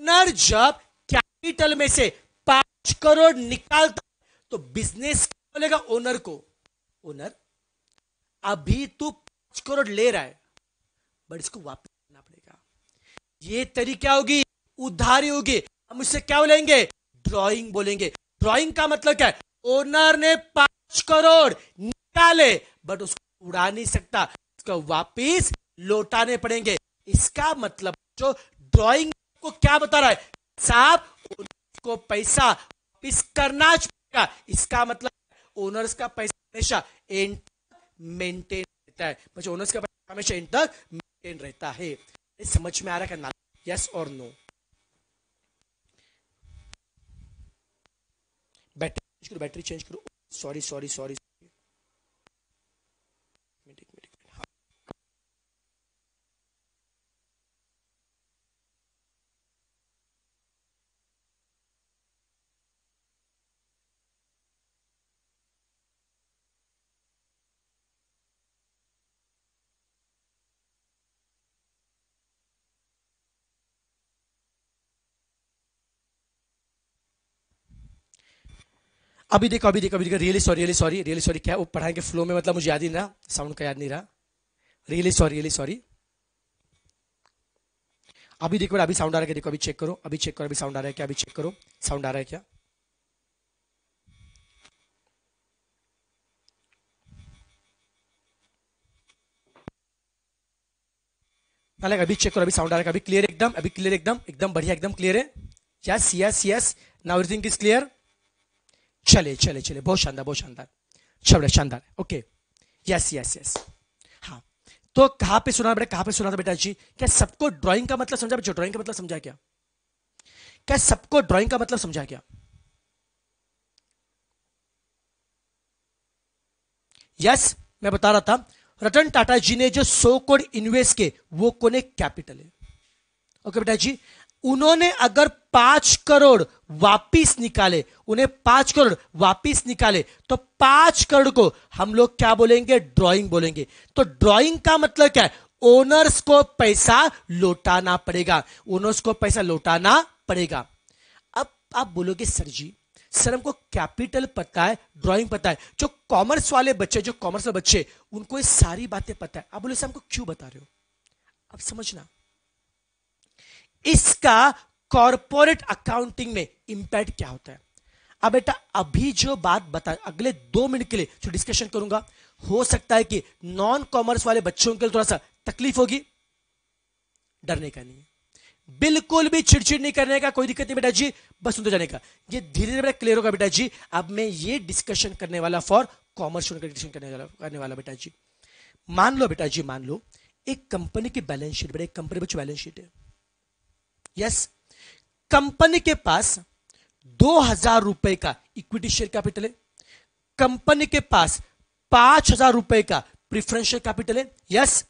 ओनर जब कैपिटल में से पांच करोड़ निकालता तो बिजनेस बोलेगा ओनर को ओनर अभी तू पांच करोड़ ले रहा है बट इसको वापस करना पड़ेगा ये तरीका होगी उधारी होगी हम उससे क्या बोलेंगे ड्राइंग बोलेंगे ड्राइंग का मतलब क्या है ओनर ने पांच करोड़ निकाले बट उसको उड़ा नहीं सकता उसको वापिस लौटाने पड़ेंगे इसका मतलब जो ड्राइंग आपको क्या बता रहा है साहब को पैसा वापिस करना चाहिएगा इसका मतलब ओनर्स का पैसा हमेशा एंड मेंटेन रहता है बच्चों ओनर्स का पैसा हमेशा एंड तक मेंटेन रहता है समझ में आ रहा है ना यस और नो बैटरी चेंज करो बैटरी चेंज करो सॉरी सॉरी सॉरी अभी देखो अभी देखो अभी देखो really sorry really sorry really sorry क्या वो पढ़ाएंगे फ्लो में मतलब मुझे याद ही नहीं रहा साउंड का याद नहीं रहा रियली सॉरी रियली सॉरी अभी देखो अभी साउंड आ रहा है देखो अभी चेक करो अभी चेक करो अभी साउंड आ रहा है क्या अभी चेक करो साउंड आ रहा है क्या अलग अभी चेक करो अभी साउंड आ रहा है अभी क्लियर एकदम अभी क्लियर एकदम एकदम बढ़िया एकदम क्लियर है yes yes yes now everything is clear चले चले चले बहुत शानदार बहुत शानदार अच्छा शानदार ओके यस यस यस हाँ तो कहाँ पे सुना बेटा कहाँ पे सुना था बेटा जी क्या सबको ड्राइंग का मतलब समझा ड्राइंग का मतलब समझा क्या क्या सबको ड्राइंग का मतलब समझा क्या यस मैं बता रहा था रतन टाटा जी ने जो सो कोड इन्वेस्ट किए वो कोने कैपिटल है ओके बेटा जी उन्होंने अगर पांच करोड़ वापिस निकाले उन्हें पांच करोड़ वापिस निकाले तो पांच करोड़ को हम लोग क्या बोलेंगे ड्रॉइंग बोलेंगे तो ड्रॉइंग का मतलब क्या है ओनर्स को पैसा लौटाना पड़ेगा ओनर्स को पैसा लौटाना पड़ेगा अब आप बोलोगे सर जी सर हमको कैपिटल पता है ड्राइंग पता है जो कॉमर्स वाले बच्चे जो कॉमर्स वाले बच्चे उनको ये सारी बातें पता है आप बोले सर हमको क्यों बता रहे हो अब समझना इसका कॉरपोरेट अकाउंटिंग में इंपैक्ट क्या होता है अब बेटा अभी जो बात बता अगले दो मिनट के लिए जो डिस्कशन करूंगा हो सकता है कि नॉन कॉमर्स वाले बच्चों के लिए थोड़ा सा तकलीफ होगी डरने का नहीं है बिल्कुल भी छिड़छिड़ नहीं करने का कोई दिक्कत नहीं बेटा जी बस सुनते जाने का ये धीरे धीरे बेटा क्लियर होगा बेटा जी अब मैं ये डिस्कशन करने वाला फॉर कॉमर्स डिस्कशन करने वाला करने वाला बेटा जी मान लो बेटा जी मान लो एक कंपनी की बैलेंस शीट बेटा एक कंपनी बच्चों बैलेंस शीट है यस कंपनी के पास दो हजार रुपए का इक्विटी शेयर कैपिटल है कंपनी के पास पांच हजार रुपए का प्रिफरेंस शेयर कैपिटल है यस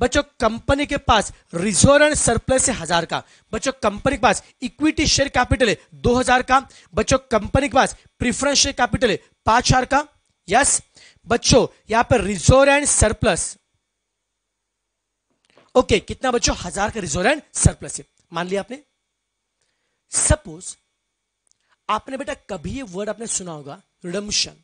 बच्चों कंपनी के पास रिजर्व एंड सरप्लस है हजार का बच्चों कंपनी के पास इक्विटी शेयर कैपिटल है दो हजार का बच्चों कंपनी के पास प्रिफरेंस शेयर कैपिटल है पांच हजार का यस बच्चों यहां पर रिजर्व एंड सरप्लस ओके कितना बच्चों हजार का रिजर्व एंड सरप्लस है मान लिया आपने सपोज आपने बेटा कभी ये वर्ड आपने सुना होगा रिडम्शन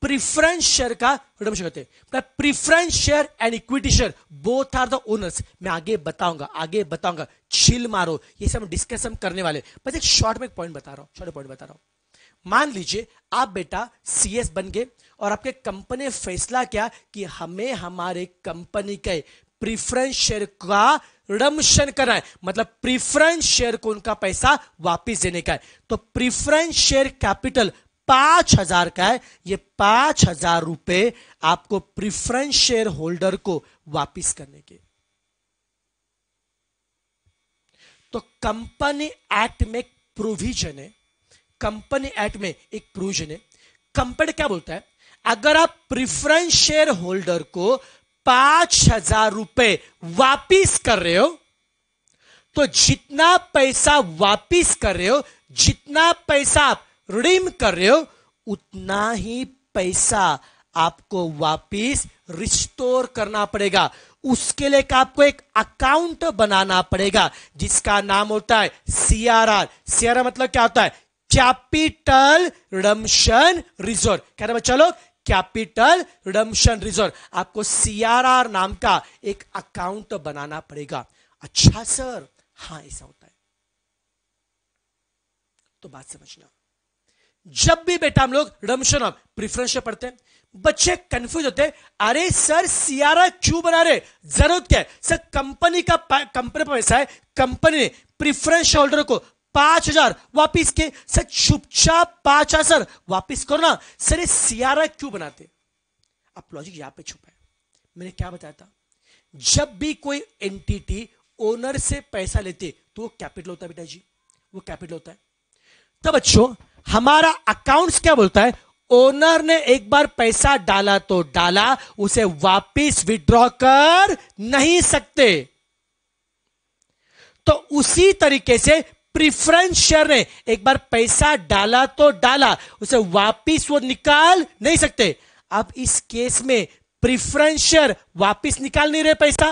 प्रिफरेंस शेयर का रिडम्शन करते हैं preference share and equity share both are the owners मैं आगे बताऊंगा आगे बताऊंगा छिल मारो ये सब डिस्कस हम करने वाले बस एक शॉर्ट में एक पॉइंट बता रहा हूं शॉर्ट पॉइंट बता रहा हूं मान लीजिए आप बेटा सीएस बन गए और आपके कंपनी फैसला क्या कि हमें हमारे कंपनी के प्रीफरेंस शेयर का रिडम्शन करना है मतलब प्रीफरेंस शेयर को उनका पैसा वापस देने का है तो प्रीफरेंस शेयर कैपिटल पांच हजार का है ये पांच हजार रुपए आपको प्रीफरेंस शेयर होल्डर को वापस करने के तो कंपनी एक्ट में प्रोविजन है कंपनी एक्ट में एक प्रोविजन है कंपनी क्या बोलता है अगर आप प्रीफरेंस शेयर होल्डर को पांच हजार रुपए वापिस कर रहे हो तो जितना पैसा वापिस कर रहे हो जितना पैसा आप रिडीम कर रहे हो उतना ही पैसा आपको वापिस रिस्टोर करना पड़ेगा उसके लिए आपको एक अकाउंट बनाना पड़ेगा जिसका नाम होता है सीआरआर सीआरआर मतलब क्या होता है कैपिटल रिडम्शन रिजर्व कह रहे बच्चा लोग कैपिटल रिडम्शन रिजर्व आपको सीआरआर नाम का एक अकाउंट बनाना पड़ेगा अच्छा सर हाँ ऐसा होता है तो बात समझना जब भी बेटा हम लोग रिडम्शन ऑफ प्रिफरेंस पढ़ते हैं बच्चे कंफ्यूज होते हैं अरे सर सियारा क्यों बना रहे जरूरत क्या है सर कंपनी का कंपनी पैसा है कंपनी ने प्रिफरेंस होल्डर को पांच हजार वापिस के सर चुपचाप पांच हजार सर वापिस करो ना सर ये सियारा क्यों बनाते आप लॉजिक यहां पे छुपा है मैंने क्या बताया था जब भी कोई एंटिटी ओनर से पैसा लेते तो वो कैपिटल होता है बेटा जी वो कैपिटल होता है तो बच्चों हमारा अकाउंट्स क्या बोलता है ओनर ने एक बार पैसा डाला तो डाला उसे वापिस विड्रॉ कर नहीं सकते तो उसी तरीके से प्रिफरेंस शेयर ने एक बार पैसा डाला तो डाला उसे वापिस वो निकाल नहीं सकते अब इस केस में प्रिफरेंस शेयर वापिस निकाल नहीं रहे पैसा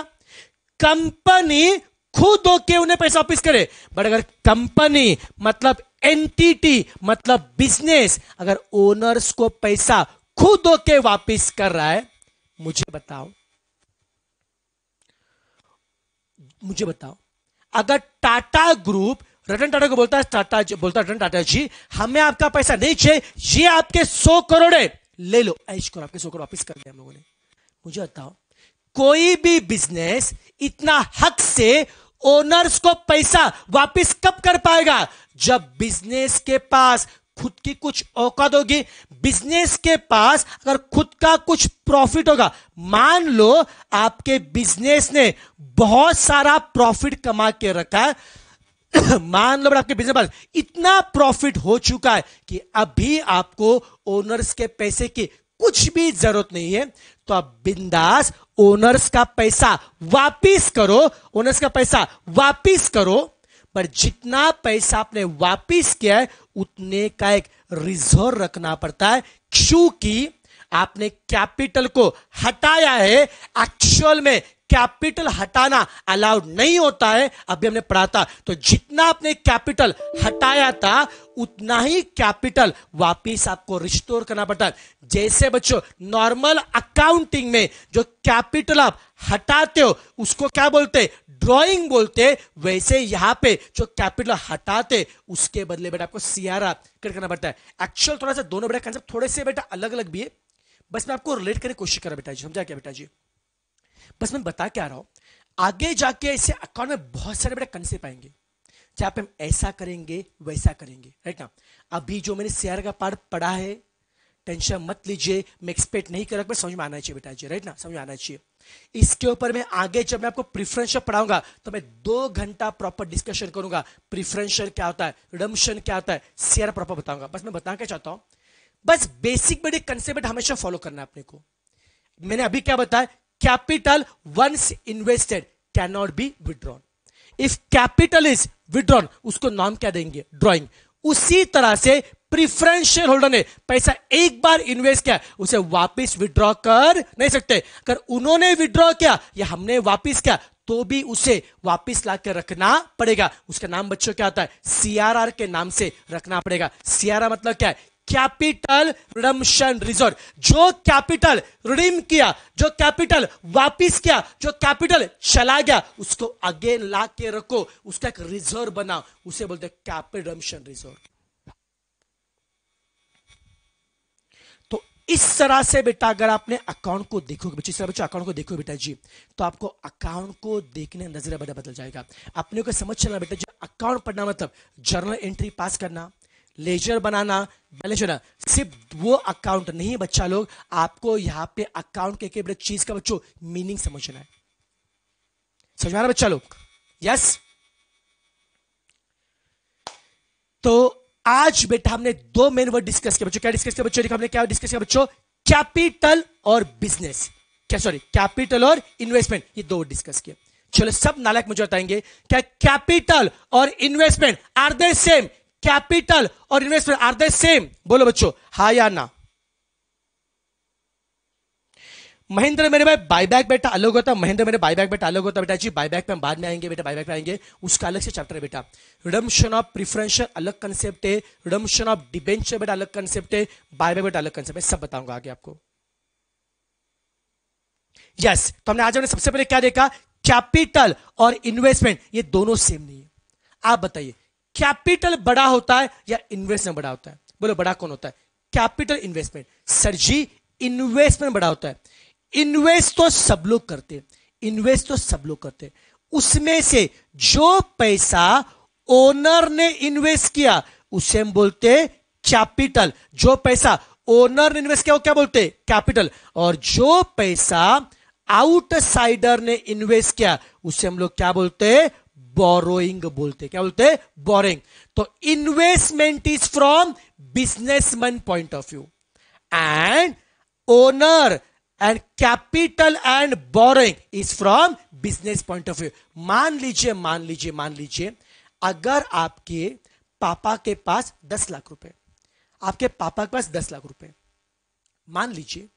कंपनी खुद होके उन्हें पैसा वापिस करे बट अगर कंपनी मतलब एंटिटी मतलब बिजनेस अगर ओनर्स को पैसा खुद होके वापिस कर रहा है मुझे बताओ मुझे बताओ अगर टाटा ग्रुप रतन टाटा को बोलता है टाटा बोलता रतन टाटा जी हमें आपका पैसा नहीं चाहिए ये आपके सौ करोड़ है ले लो ऐश करो आपके सौ करोड़ वापिस कर दिया हम लोगों ने मुझे बताओ कोई भी बिजनेस इतना हक से ओनर्स को पैसा वापस कब कर पाएगा जब बिजनेस के पास खुद की कुछ औकात होगी बिजनेस के पास अगर खुद का कुछ प्रॉफिट होगा मान लो आपके बिजनेस ने बहुत सारा प्रॉफिट कमा के रखा है मान लो आपके बिजनेस पास इतना प्रॉफिट हो चुका है कि अभी आपको ओनर्स के पैसे की कुछ भी जरूरत नहीं है तो आप बिंदास ओनर्स का पैसा वापिस करो ओनर्स का पैसा वापिस करो पर जितना पैसा आपने वापिस किया है उतने का एक रिजर्व रखना पड़ता है क्योंकि आपने कैपिटल को हटाया है एक्चुअल में कैपिटल हटाना अलाउड नहीं होता है अभी हमने पढ़ा था तो जितना आपने कैपिटल हटाया था उतना ही कैपिटल वापस आपको रिस्टोर करना पड़ता है जैसे बच्चों नॉर्मल अकाउंटिंग में जो कैपिटल आप हटाते हो उसको क्या बोलते ड्रॉइंग बोलते वैसे यहां पे जो कैपिटल हटाते उसके बदले बेटा आपको सीआरआर करना पड़ता है एक्चुअल थोड़ा सा दोनों बेटा कंसेप्ट थोड़े से बेटा अलग अलग भी है बस मैं आपको रिलेट करने की कोशिश रहा बेटा जी समझा क्या बेटा जी बस मैं बता क्या रहा हूं आगे जाके ऐसे अकाउंट में बहुत सारे बड़े कंसेप्ट आएंगे चाहे पे हम ऐसा करेंगे वैसा करेंगे राइट ना अभी जो मैंने शेयर का पार्ट पढ़ा है टेंशन मत लीजिए मैं एक्सपेक्ट नहीं कर रहा समझ में आना चाहिए बेटा जी राइट ना समझ में आना चाहिए इसके ऊपर मैं आगे जब मैं आपको प्रिफरेंशियल पढ़ाऊंगा तो मैं दो घंटा प्रॉपर डिस्कशन करूंगा प्रिफरेंशियल क्या होता है रिडम्शन क्या होता है शेयर प्रॉपर बताऊंगा बस मैं बताना क्या चाहता हूं बस बेसिक बड़े कंसेप्ट हमेशा फॉलो करना है अपने को मैंने अभी क्या बताया capital once invested cannot be withdrawn if capital is withdrawn उसको नाम क्या देंगे drawing उसी तरह से प्रिफरेंशियल होल्डर ने पैसा एक बार इन्वेस्ट किया उसे वापस विड्रॉ कर नहीं सकते अगर उन्होंने विड्रॉ किया या हमने वापस किया तो भी उसे वापस ला कर रखना पड़ेगा उसका नाम बच्चों क्या आता है सीआरआर के नाम से रखना पड़ेगा सीआरआर मतलब क्या है कैपिटल रिडम्शन रिजर्व जो कैपिटल रिडीम किया जो कैपिटल वापिस किया जो कैपिटल चला गया उसको अगेन ला के रखो उसका एक रिजर्व बनाओ उसे बोलते कैपिटल रिडम्शन रिजर्व तो इस तरह से बेटा अगर आपने अकाउंट को देखोगे बच्चे इस तरह बच्चों अकाउंट को देखो बेटा जी तो आपको अकाउंट को देखने नजर बदल जाएगा अपने को समझ चलना बेटा जी अकाउंट पढ़ना मतलब जर्नल एंट्री पास करना लेजर बनाना बैलेंस सिर्फ वो अकाउंट नहीं बच्चा लोग आपको यहां पे अकाउंट के एक चीज का बच्चों मीनिंग समझना है समझ में बच्चा लोग यस तो आज बेटा हमने दो मेन वर्ड डिस्कस किया बच्चों क्या डिस्कस किया बच्चों हमने क्या डिस्कस किया बच्चों कैपिटल और बिजनेस क्या सॉरी कैपिटल और इन्वेस्टमेंट ये दो डिस्कस किया चलो सब नालायक मुझे बताएंगे क्या कैपिटल और investment are they same capital और इन्वेस्टमेंट आर दे सेम बोलो बच्चों हा या ना महेंद्र मेरे भाई बायबैक बेटा अलग होता महेंद्र मेरे बायबैक बेटा अलग होता बेटा जी बायबैक में बाद में आएंगे बेटा बायबैक में आएंगे उसका अलग से चैप्टर है बेटा रिडम्शन ऑफ प्रिफरेंशियल अलग कंसेप्ट है रिडम्शन ऑफ डिबेंचर बेटा अलग कंसेप्ट है बायबैक बेटा अलग कंसेप्ट है सब बताऊंगा आगे आपको यस yes, तो हमने आज हमने सबसे पहले क्या देखा कैपिटल और इन्वेस्टमेंट ये दोनों सेम नहीं है आप बताइए कैपिटल बड़ा होता है या इन्वेस्टमेंट बड़ा होता है बोलो बड़ा कौन होता है कैपिटल इन्वेस्टमेंट सर जी इन्वेस्टमेंट बड़ा होता है इन्वेस्ट तो सब लोग करते हैं इन्वेस्ट तो सब लोग करते हैं उसमें से जो पैसा ओनर ने इन्वेस्ट किया उसे हम बोलते हैं कैपिटल जो पैसा ओनर ने इन्वेस्ट किया वो क्या बोलते हैं कैपिटल और जो पैसा आउटसाइडर ने इन्वेस्ट किया उसे हम लोग क्या बोलते हैं बोरोइंग बोलते क्या बोलते बोरिंग तो investment is from businessman point of view and owner and capital and borrowing is from business point of view मान लीजिए मान लीजिए मान लीजिए अगर आपके पापा के पास दस लाख रुपए आपके पापा के पास दस लाख रुपए मान लीजिए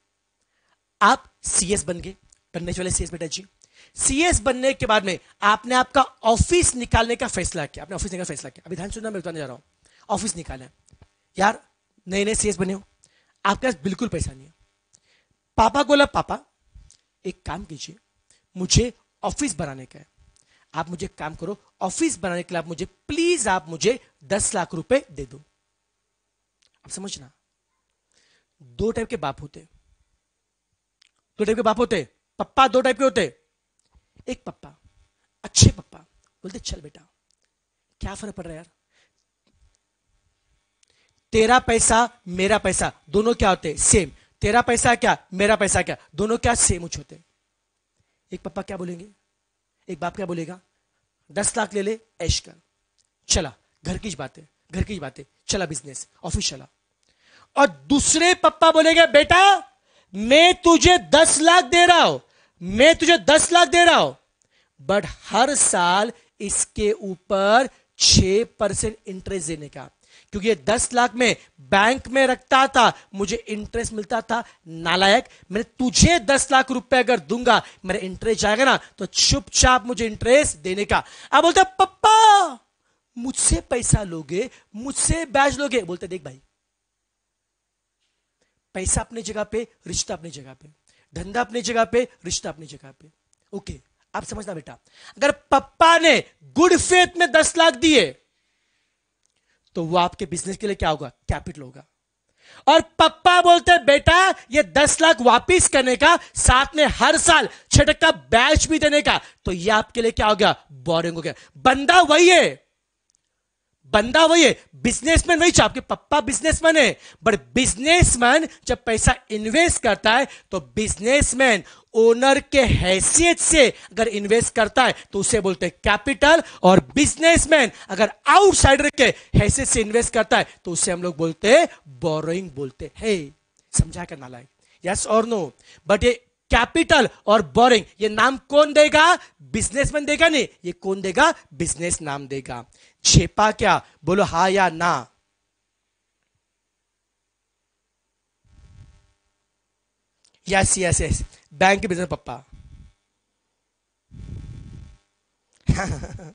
आप सीएस बन गए बनने वाले सीएस बेटा जी सीएस बनने के बाद में आपने आपका ऑफिस निकालने का फैसला किया आपने ऑफिस निकालने का फैसला किया अभी ध्यान सुनना मैं बताने जा रहा हूँ ऑफिस निकाला यार नए नए सीएस बने हो आपके पास बिल्कुल पैसा नहीं है पापा बोला पापा एक काम कीजिए मुझे ऑफिस बनाने का है आप मुझे काम करो ऑफिस बनाने के लिए आप मुझे प्लीज आप मुझे दस लाख रुपए दे दो आप समझना दो टाइप के बाप होते दो टाइप के बाप होते पप्पा दो टाइप के होते एक पप्पा अच्छे पप्पा बोलते चल बेटा क्या फर्क पड़ रहा है यार तेरा पैसा मेरा पैसा दोनों क्या होते सेम तेरा पैसा क्या मेरा पैसा क्या दोनों क्या सेम उच होते एक पापा क्या बोलेंगे एक बाप क्या बोलेगा दस लाख ले ले ऐश कर चला घर की बातें घर की बातें चला बिजनेस ऑफिस चला और दूसरे पप्पा बोलेगा बेटा मैं तुझे दस लाख दे रहा हूं मैं तुझे दस लाख दे रहा हूं बट हर साल इसके ऊपर छह परसेंट इंटरेस्ट देने का क्योंकि ये दस लाख में बैंक में रखता था मुझे इंटरेस्ट मिलता था नालायक मैं तुझे दस लाख रुपए अगर दूंगा मेरा इंटरेस्ट जाएगा ना तो चुपचाप मुझे इंटरेस्ट देने का अब बोलते पप्पा मुझसे पैसा लोगे मुझसे बैज लोगे बोलते देख भाई पैसा अपनी जगह पे रिश्ता अपनी जगह पे धंधा अपनी जगह पे रिश्ता अपनी जगह पे ओके आप समझना बेटा अगर पप्पा ने गुड फेथ में दस लाख दिए तो वो आपके बिजनेस के लिए क्या होगा कैपिटल होगा और पप्पा बोलते बेटा ये दस लाख वापिस करने का साथ में हर साल छटक का बैच भी देने का तो ये आपके लिए क्या हो गया बोरिंग हो गया बंदा वही है बंदा वही है बिजनेसमैन वही आपके पप्पा बिजनेसमैन है बट बिजनेसमैन जब पैसा इन्वेस्ट करता है तो बिजनेसमैन ओनर के हैसियत से अगर इन्वेस्ट करता है तो उसे बोलते हैं कैपिटल और बिजनेसमैन अगर आउटसाइडर के हैसियत से इन्वेस्ट करता है तो उसे हम लोग बोलते हैं बोरोइंग बोलते हैं समझा कर नालायक यस और नो बट ये कैपिटल और बोरिंग ये नाम कौन देगा बिजनेसमैन देगा नहीं ये कौन देगा बिजनेस नाम देगा छेपा क्या बोलो हा या ना यस यस यस बैंक के बिजनेस पप्पा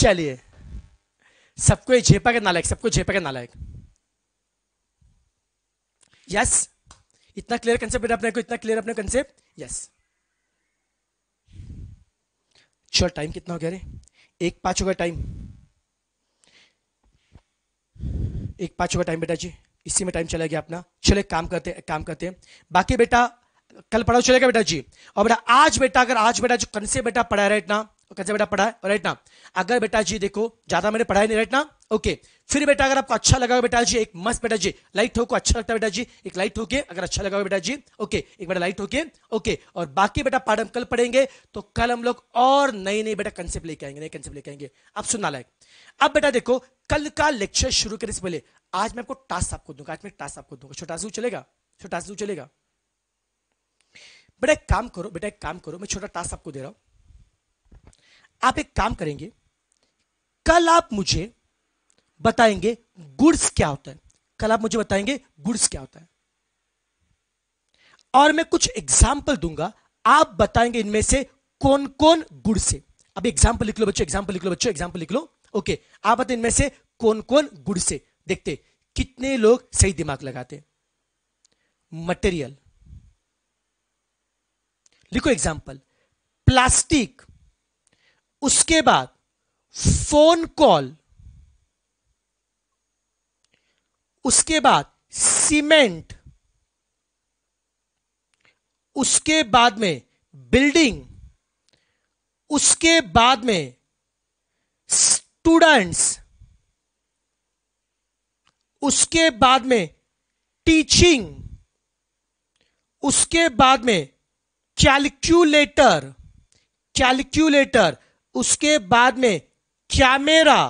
चलिए सबको झेपा के नालायक सबको झेपा के नालायक यस yes. इतना क्लियर कंसेप्ट अपने को इतना क्लियर अपने कंसेप्ट यस yes. चल टाइम कितना हो गया रे एक पाँच होगा टाइम एक पाँच होगा टाइम बेटा जी इसी में टाइम चला गया अपना चलो काम करते काम करते हैं बाकी बेटा कल पढ़ाओ चलेगा बेटा जी और बेटा आज बेटा अगर आज बेटा जो कंसेप्ट से बेटा पढ़ा रहे इतना कैसे बेटा पढ़ा है राइट ना अगर बेटा जी देखो ज्यादा मैंने पढ़ाया नहीं राइट ना ओके फिर बेटा अगर आपको अच्छा लगा बेटा जी एक मस्त बेटा जी लाइट हो को अच्छा लगता है बेटा जी एक लाइट होके अगर अच्छा लगा बेटा जी ओके एक बेटा लाइट होके ओके और बाकी बेटा पाठ कल पढ़ेंगे तो कल हम लोग और नए नए बेटा कंसेप्ट लेके आएंगे नए कंसेप्ट लेके आएंगे आप सुनना लायक अब बेटा देखो कल का लेक्चर शुरू करने से पहले आज मैं आपको टास्क आपको दूंगा आज मैं टास्क आपको दूंगा छोटा सू चलेगा छोटा सू चलेगा बेटा एक काम करो बेटा एक काम करो मैं छोटा टास्क आपको दे रहा हूँ आप एक काम करेंगे कल आप मुझे बताएंगे गुड्स क्या होता है कल आप मुझे बताएंगे गुड्स क्या होता है और मैं कुछ एग्जाम्पल दूंगा आप बताएंगे इनमें से कौन कौन गुड से अब एग्जाम्पल लिख लो बच्चों एग्जाम्पल लिख लो बच्चों एग्जाम्पल लिख लो ओके आप बताए इनमें से कौन कौन गुड से देखते कितने लोग सही दिमाग लगाते मटेरियल लिखो एग्जाम्पल प्लास्टिक उसके बाद फोन कॉल उसके बाद सीमेंट उसके बाद में बिल्डिंग उसके बाद में स्टूडेंट्स उसके बाद में टीचिंग उसके बाद में कैलक्यूलेटर कैलक्यूलेटर उसके बाद में क्या मेरा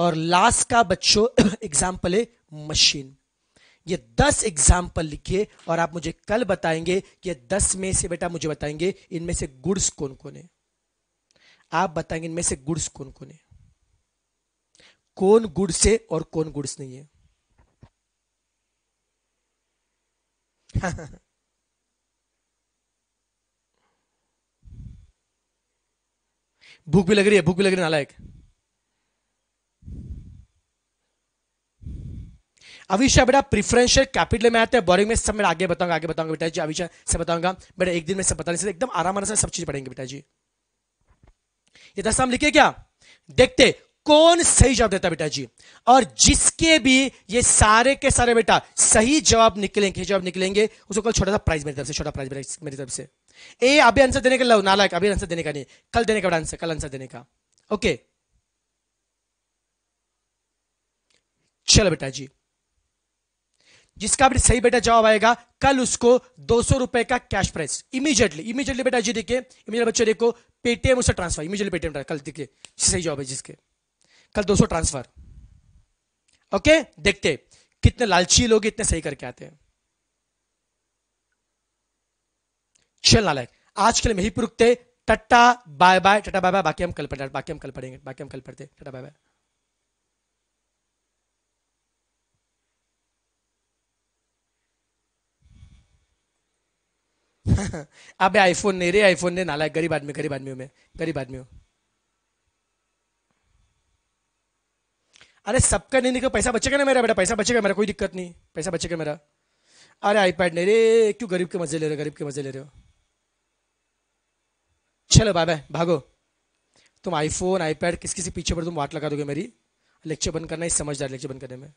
और लास्ट का बच्चों एग्जाम्पल है मशीन ये दस एग्जाम्पल लिखिए और आप मुझे कल बताएंगे ये दस में से बेटा मुझे बताएंगे इनमें से गुड्स कौन कौन है आप बताएंगे इनमें से गुड्स कौन कौन है कौन गुड्स है और कौन गुड्स नहीं है भूख भी लग रही है भूख भी लग रही है नालायक अविशा बेटा प्रिफरेंशियल कैपिटल में आते हैं बोरिंग में सब मैं आगे बताऊंगा आगे बताऊंगा बेटा जी अविशा से बताऊंगा बेटा एक दिन में सब नहीं सकते एकदम आराम आराम से सब चीज पढ़ेंगे बेटा जी ये दस हम लिखे क्या देखते कौन सही जवाब देता बेटा जी और जिसके भी ये सारे के सारे बेटा सही जवाब निकलेंगे जवाब निकलेंगे उसको कल छोटा सा प्राइज मेरी तरफ से छोटा प्राइज मेरी तरफ से ए अभी आंसर देने का लव नालायक अभी आंसर देने का नहीं कल देने का बड़ा आंसर कल आंसर देने का ओके चलो बेटा जी जिसका भी सही बेटा जवाब आएगा कल उसको दो सौ रुपए का कैश प्राइस इमीजिएटली इमीजिएटली बेटा जी देखिए इमीडिएट बच्चे देखो पेटीएम उसे ट्रांसफर इमीजिएटली पेटीएम कल देखिए सही जवाब है जिसके कल दो ट्रांसफर ओके देखते कितने लालची लोग इतने सही करके आते हैं चलना लायक आज के लिए ही पुरुखते टट्टा बाय बाय टट्टा बाय बाय बाकी हम कल पढ़ बाकी हम कल पढ़ेंगे बाकी हम कल पढ़ते टट्टा बाय बाय अबे आईफोन नहीं रे आईफोन ने नालायक गरीब आदमी गरीब आदमी में मैं गरीब आदमी हूं अरे सबका नहीं निकल पैसा बचेगा ना मेरा बेटा पैसा बचेगा मेरा कोई दिक्कत नहीं पैसा बचेगा मेरा अरे आईपैड नहीं रे क्यों गरीब के मजे ले रहे हो गरीब के मजे ले रहे हो चलो बाय बाय भागो तुम आईफोन आईपैड किस किसी पीछे पर तुम वाट लगा दोगे मेरी लेक्चर बंद करना ही समझदार लेक्चर बंद करने में